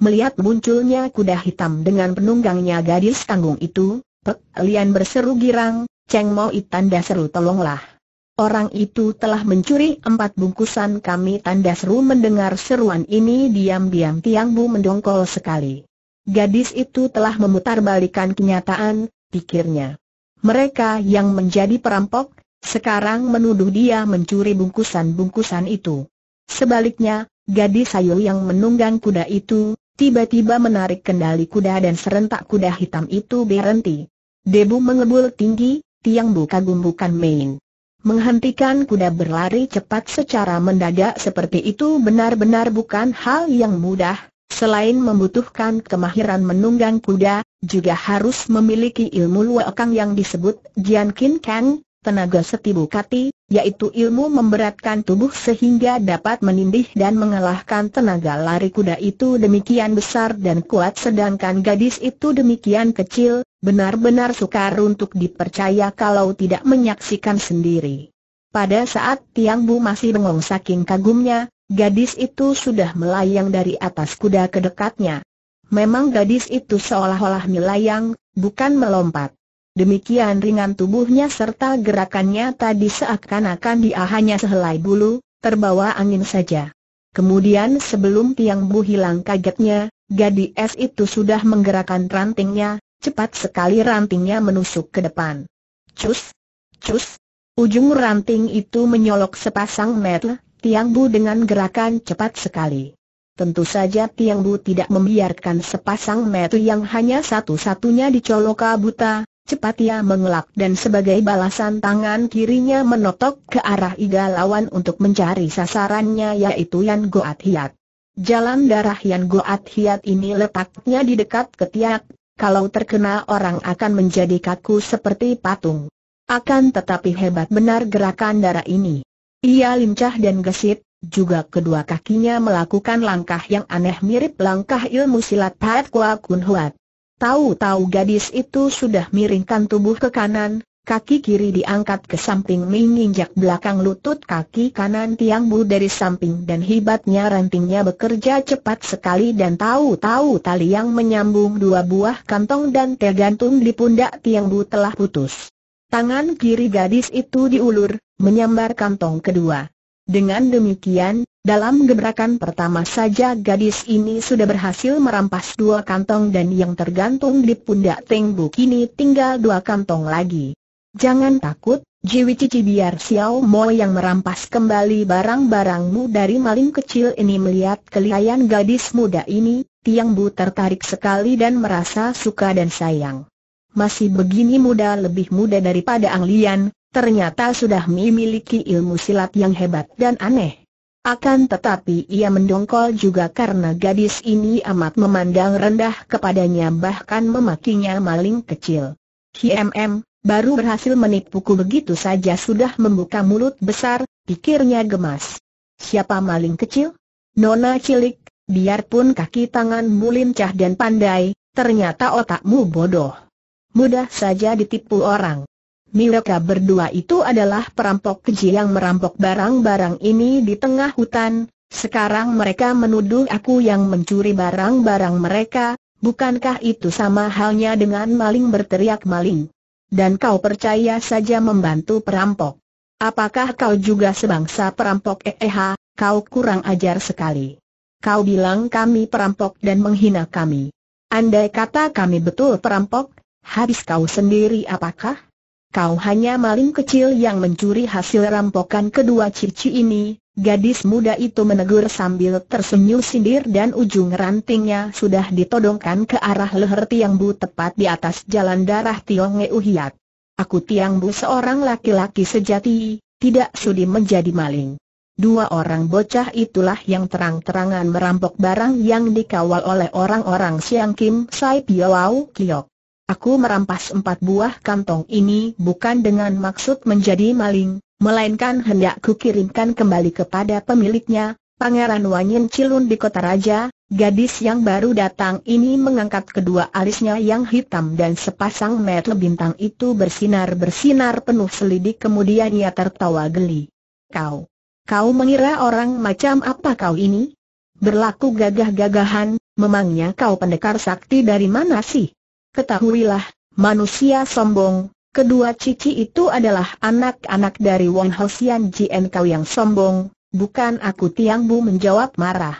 Melihat munculnya kuda hitam dengan penunggangnya gadis tanggung itu, Pek Lian berseru girang, Cheng Mo tanda seru tolonglah. Orang itu telah mencuri empat bungkusan kami tanda seru mendengar seruan ini diam-diam Tiang Bu mendongkol sekali. Gadis itu telah memutar kenyataan, pikirnya mereka yang menjadi perampok, sekarang menuduh dia mencuri bungkusan-bungkusan itu. Sebaliknya, gadis sayur yang menunggang kuda itu, tiba-tiba menarik kendali kuda dan serentak kuda hitam itu berhenti. Debu mengebul tinggi, tiang buka gumbukan main. Menghentikan kuda berlari cepat secara mendadak seperti itu benar-benar bukan hal yang mudah, Selain membutuhkan kemahiran menunggang kuda, juga harus memiliki ilmu luakang yang disebut Jian Kin Kang, tenaga setibu kati, yaitu ilmu memberatkan tubuh sehingga dapat menindih dan mengalahkan tenaga lari kuda itu demikian besar dan kuat sedangkan gadis itu demikian kecil, benar-benar sukar untuk dipercaya kalau tidak menyaksikan sendiri. Pada saat Tiang Bu masih bengong saking kagumnya, Gadis itu sudah melayang dari atas kuda ke dekatnya. Memang gadis itu seolah-olah melayang, bukan melompat. Demikian ringan tubuhnya serta gerakannya tadi seakan-akan dia hanya sehelai bulu, terbawa angin saja. Kemudian sebelum Tiang Bu hilang kagetnya, gadis itu sudah menggerakkan rantingnya, cepat sekali rantingnya menusuk ke depan. Cus! Cus! Ujung ranting itu menyolok sepasang metel, Tiang Bu dengan gerakan cepat sekali. Tentu saja Tiang Bu tidak membiarkan sepasang metu yang hanya satu-satunya dicolok buta, cepat ia mengelak dan sebagai balasan tangan kirinya menotok ke arah iga lawan untuk mencari sasarannya yaitu Yan Goat Hiat. Jalan darah Yan Goat Hiat ini letaknya di dekat ketiak, kalau terkena orang akan menjadi kaku seperti patung. Akan tetapi hebat benar gerakan darah ini. Ia lincah dan gesit, juga kedua kakinya melakukan langkah yang aneh mirip langkah ilmu silat Pat Kua Kun Huat. Tahu-tahu gadis itu sudah miringkan tubuh ke kanan, kaki kiri diangkat ke samping menginjak belakang lutut kaki kanan Tiang Bu dari samping dan hibatnya rantingnya bekerja cepat sekali dan tahu-tahu tali yang menyambung dua buah kantong dan tergantung di pundak Tiang Bu telah putus. Tangan kiri gadis itu diulur, menyambar kantong kedua. Dengan demikian, dalam gebrakan pertama saja gadis ini sudah berhasil merampas dua kantong dan yang tergantung di pundak Teng Bu kini tinggal dua kantong lagi. Jangan takut, Jiwi Cici biar Xiao Mo yang merampas kembali barang-barangmu dari maling kecil ini melihat kelihayan gadis muda ini, Tiang Bu tertarik sekali dan merasa suka dan sayang masih begini muda lebih muda daripada Ang Lian, ternyata sudah memiliki ilmu silat yang hebat dan aneh. Akan tetapi ia mendongkol juga karena gadis ini amat memandang rendah kepadanya bahkan memakinya maling kecil. HMM, baru berhasil menipuku begitu saja sudah membuka mulut besar, pikirnya gemas. Siapa maling kecil? Nona cilik, biarpun kaki tanganmu lincah dan pandai, ternyata otakmu bodoh mudah saja ditipu orang. Mereka berdua itu adalah perampok keji yang merampok barang-barang ini di tengah hutan, sekarang mereka menuduh aku yang mencuri barang-barang mereka, bukankah itu sama halnya dengan maling berteriak maling? Dan kau percaya saja membantu perampok. Apakah kau juga sebangsa perampok Eh, kau kurang ajar sekali. Kau bilang kami perampok dan menghina kami. Andai kata kami betul perampok, Habis kau sendiri apakah? Kau hanya maling kecil yang mencuri hasil rampokan kedua cici ini, Gadis muda itu menegur sambil tersenyum sindir dan ujung rantingnya sudah ditodongkan ke arah leher Tiang Bu tepat di atas jalan darah Tiong Hiat. Aku Tiang Bu seorang laki-laki sejati, tidak sudi menjadi maling. Dua orang bocah itulah yang terang-terangan merampok barang yang dikawal oleh orang-orang Siang Kim Sai Piawau Kiok. Aku merampas empat buah kantong ini bukan dengan maksud menjadi maling, melainkan hendak kukirimkan kembali kepada pemiliknya, Pangeran Wanyin Cilun di Kota Raja, gadis yang baru datang ini mengangkat kedua alisnya yang hitam dan sepasang mata bintang itu bersinar-bersinar penuh selidik kemudian ia tertawa geli. Kau, kau mengira orang macam apa kau ini? Berlaku gagah-gagahan, memangnya kau pendekar sakti dari mana sih? Ketahuilah, manusia sombong, kedua cici itu adalah anak-anak dari Wang Hosian Jien kau yang sombong, bukan aku Tiang Bu menjawab marah.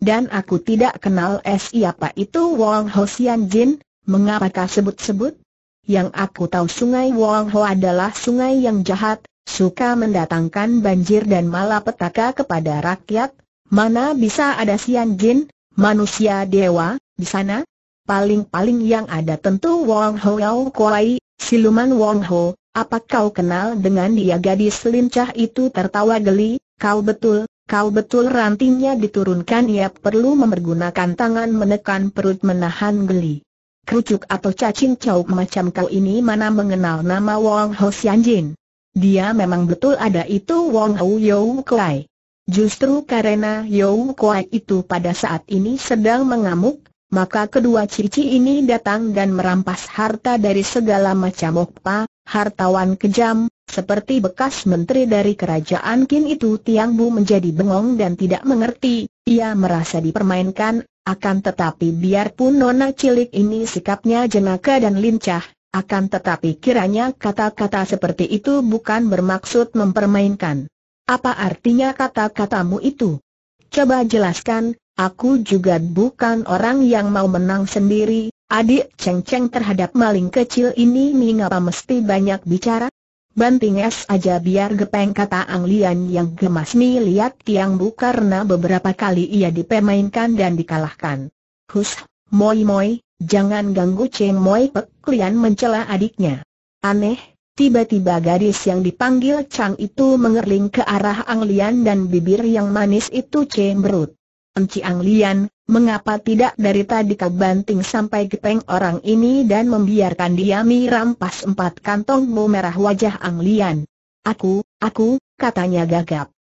Dan aku tidak kenal siapa itu Wang Hosian Jin, mengapakah sebut-sebut? Yang aku tahu sungai Wang Ho adalah sungai yang jahat, suka mendatangkan banjir dan malapetaka kepada rakyat, mana bisa ada Sian Jin, manusia dewa, di sana? Paling-paling yang ada tentu Wong Ho Yao Kuai, siluman Wong Ho, apa kau kenal dengan dia gadis lincah itu tertawa geli, kau betul, kau betul rantingnya diturunkan ia perlu memergunakan tangan menekan perut menahan geli. Kerucuk atau cacing cauk macam kau ini mana mengenal nama Wong Ho Xianjin. Dia memang betul ada itu Wong Ho Yau Kuai. Justru karena Yau Kuai itu pada saat ini sedang mengamuk, maka kedua cici ini datang dan merampas harta dari segala macam okpa, hartawan kejam, seperti bekas menteri dari kerajaan Kin itu Tiang Bu menjadi bengong dan tidak mengerti, ia merasa dipermainkan, akan tetapi biarpun nona cilik ini sikapnya jenaka dan lincah, akan tetapi kiranya kata-kata seperti itu bukan bermaksud mempermainkan. Apa artinya kata-katamu itu? Coba jelaskan, Aku juga bukan orang yang mau menang sendiri, adik ceng-ceng terhadap maling kecil ini mengapa mesti banyak bicara? Banting es aja biar gepeng kata Ang Lian yang gemas nih lihat Tiang Bu karena beberapa kali ia dipermainkan dan dikalahkan. Hus, moi moi, jangan ganggu Cheng Moi Pek Lian mencela adiknya. Aneh, tiba-tiba gadis yang dipanggil Chang itu mengerling ke arah Ang Lian dan bibir yang manis itu cemberut. Enciang Lian, mengapa tidak dari tadi kau banting sampai gepeng orang ini dan membiarkan dia mirampas empat kantongmu merah wajah Ang Lian? Aku, aku, katanya gagap.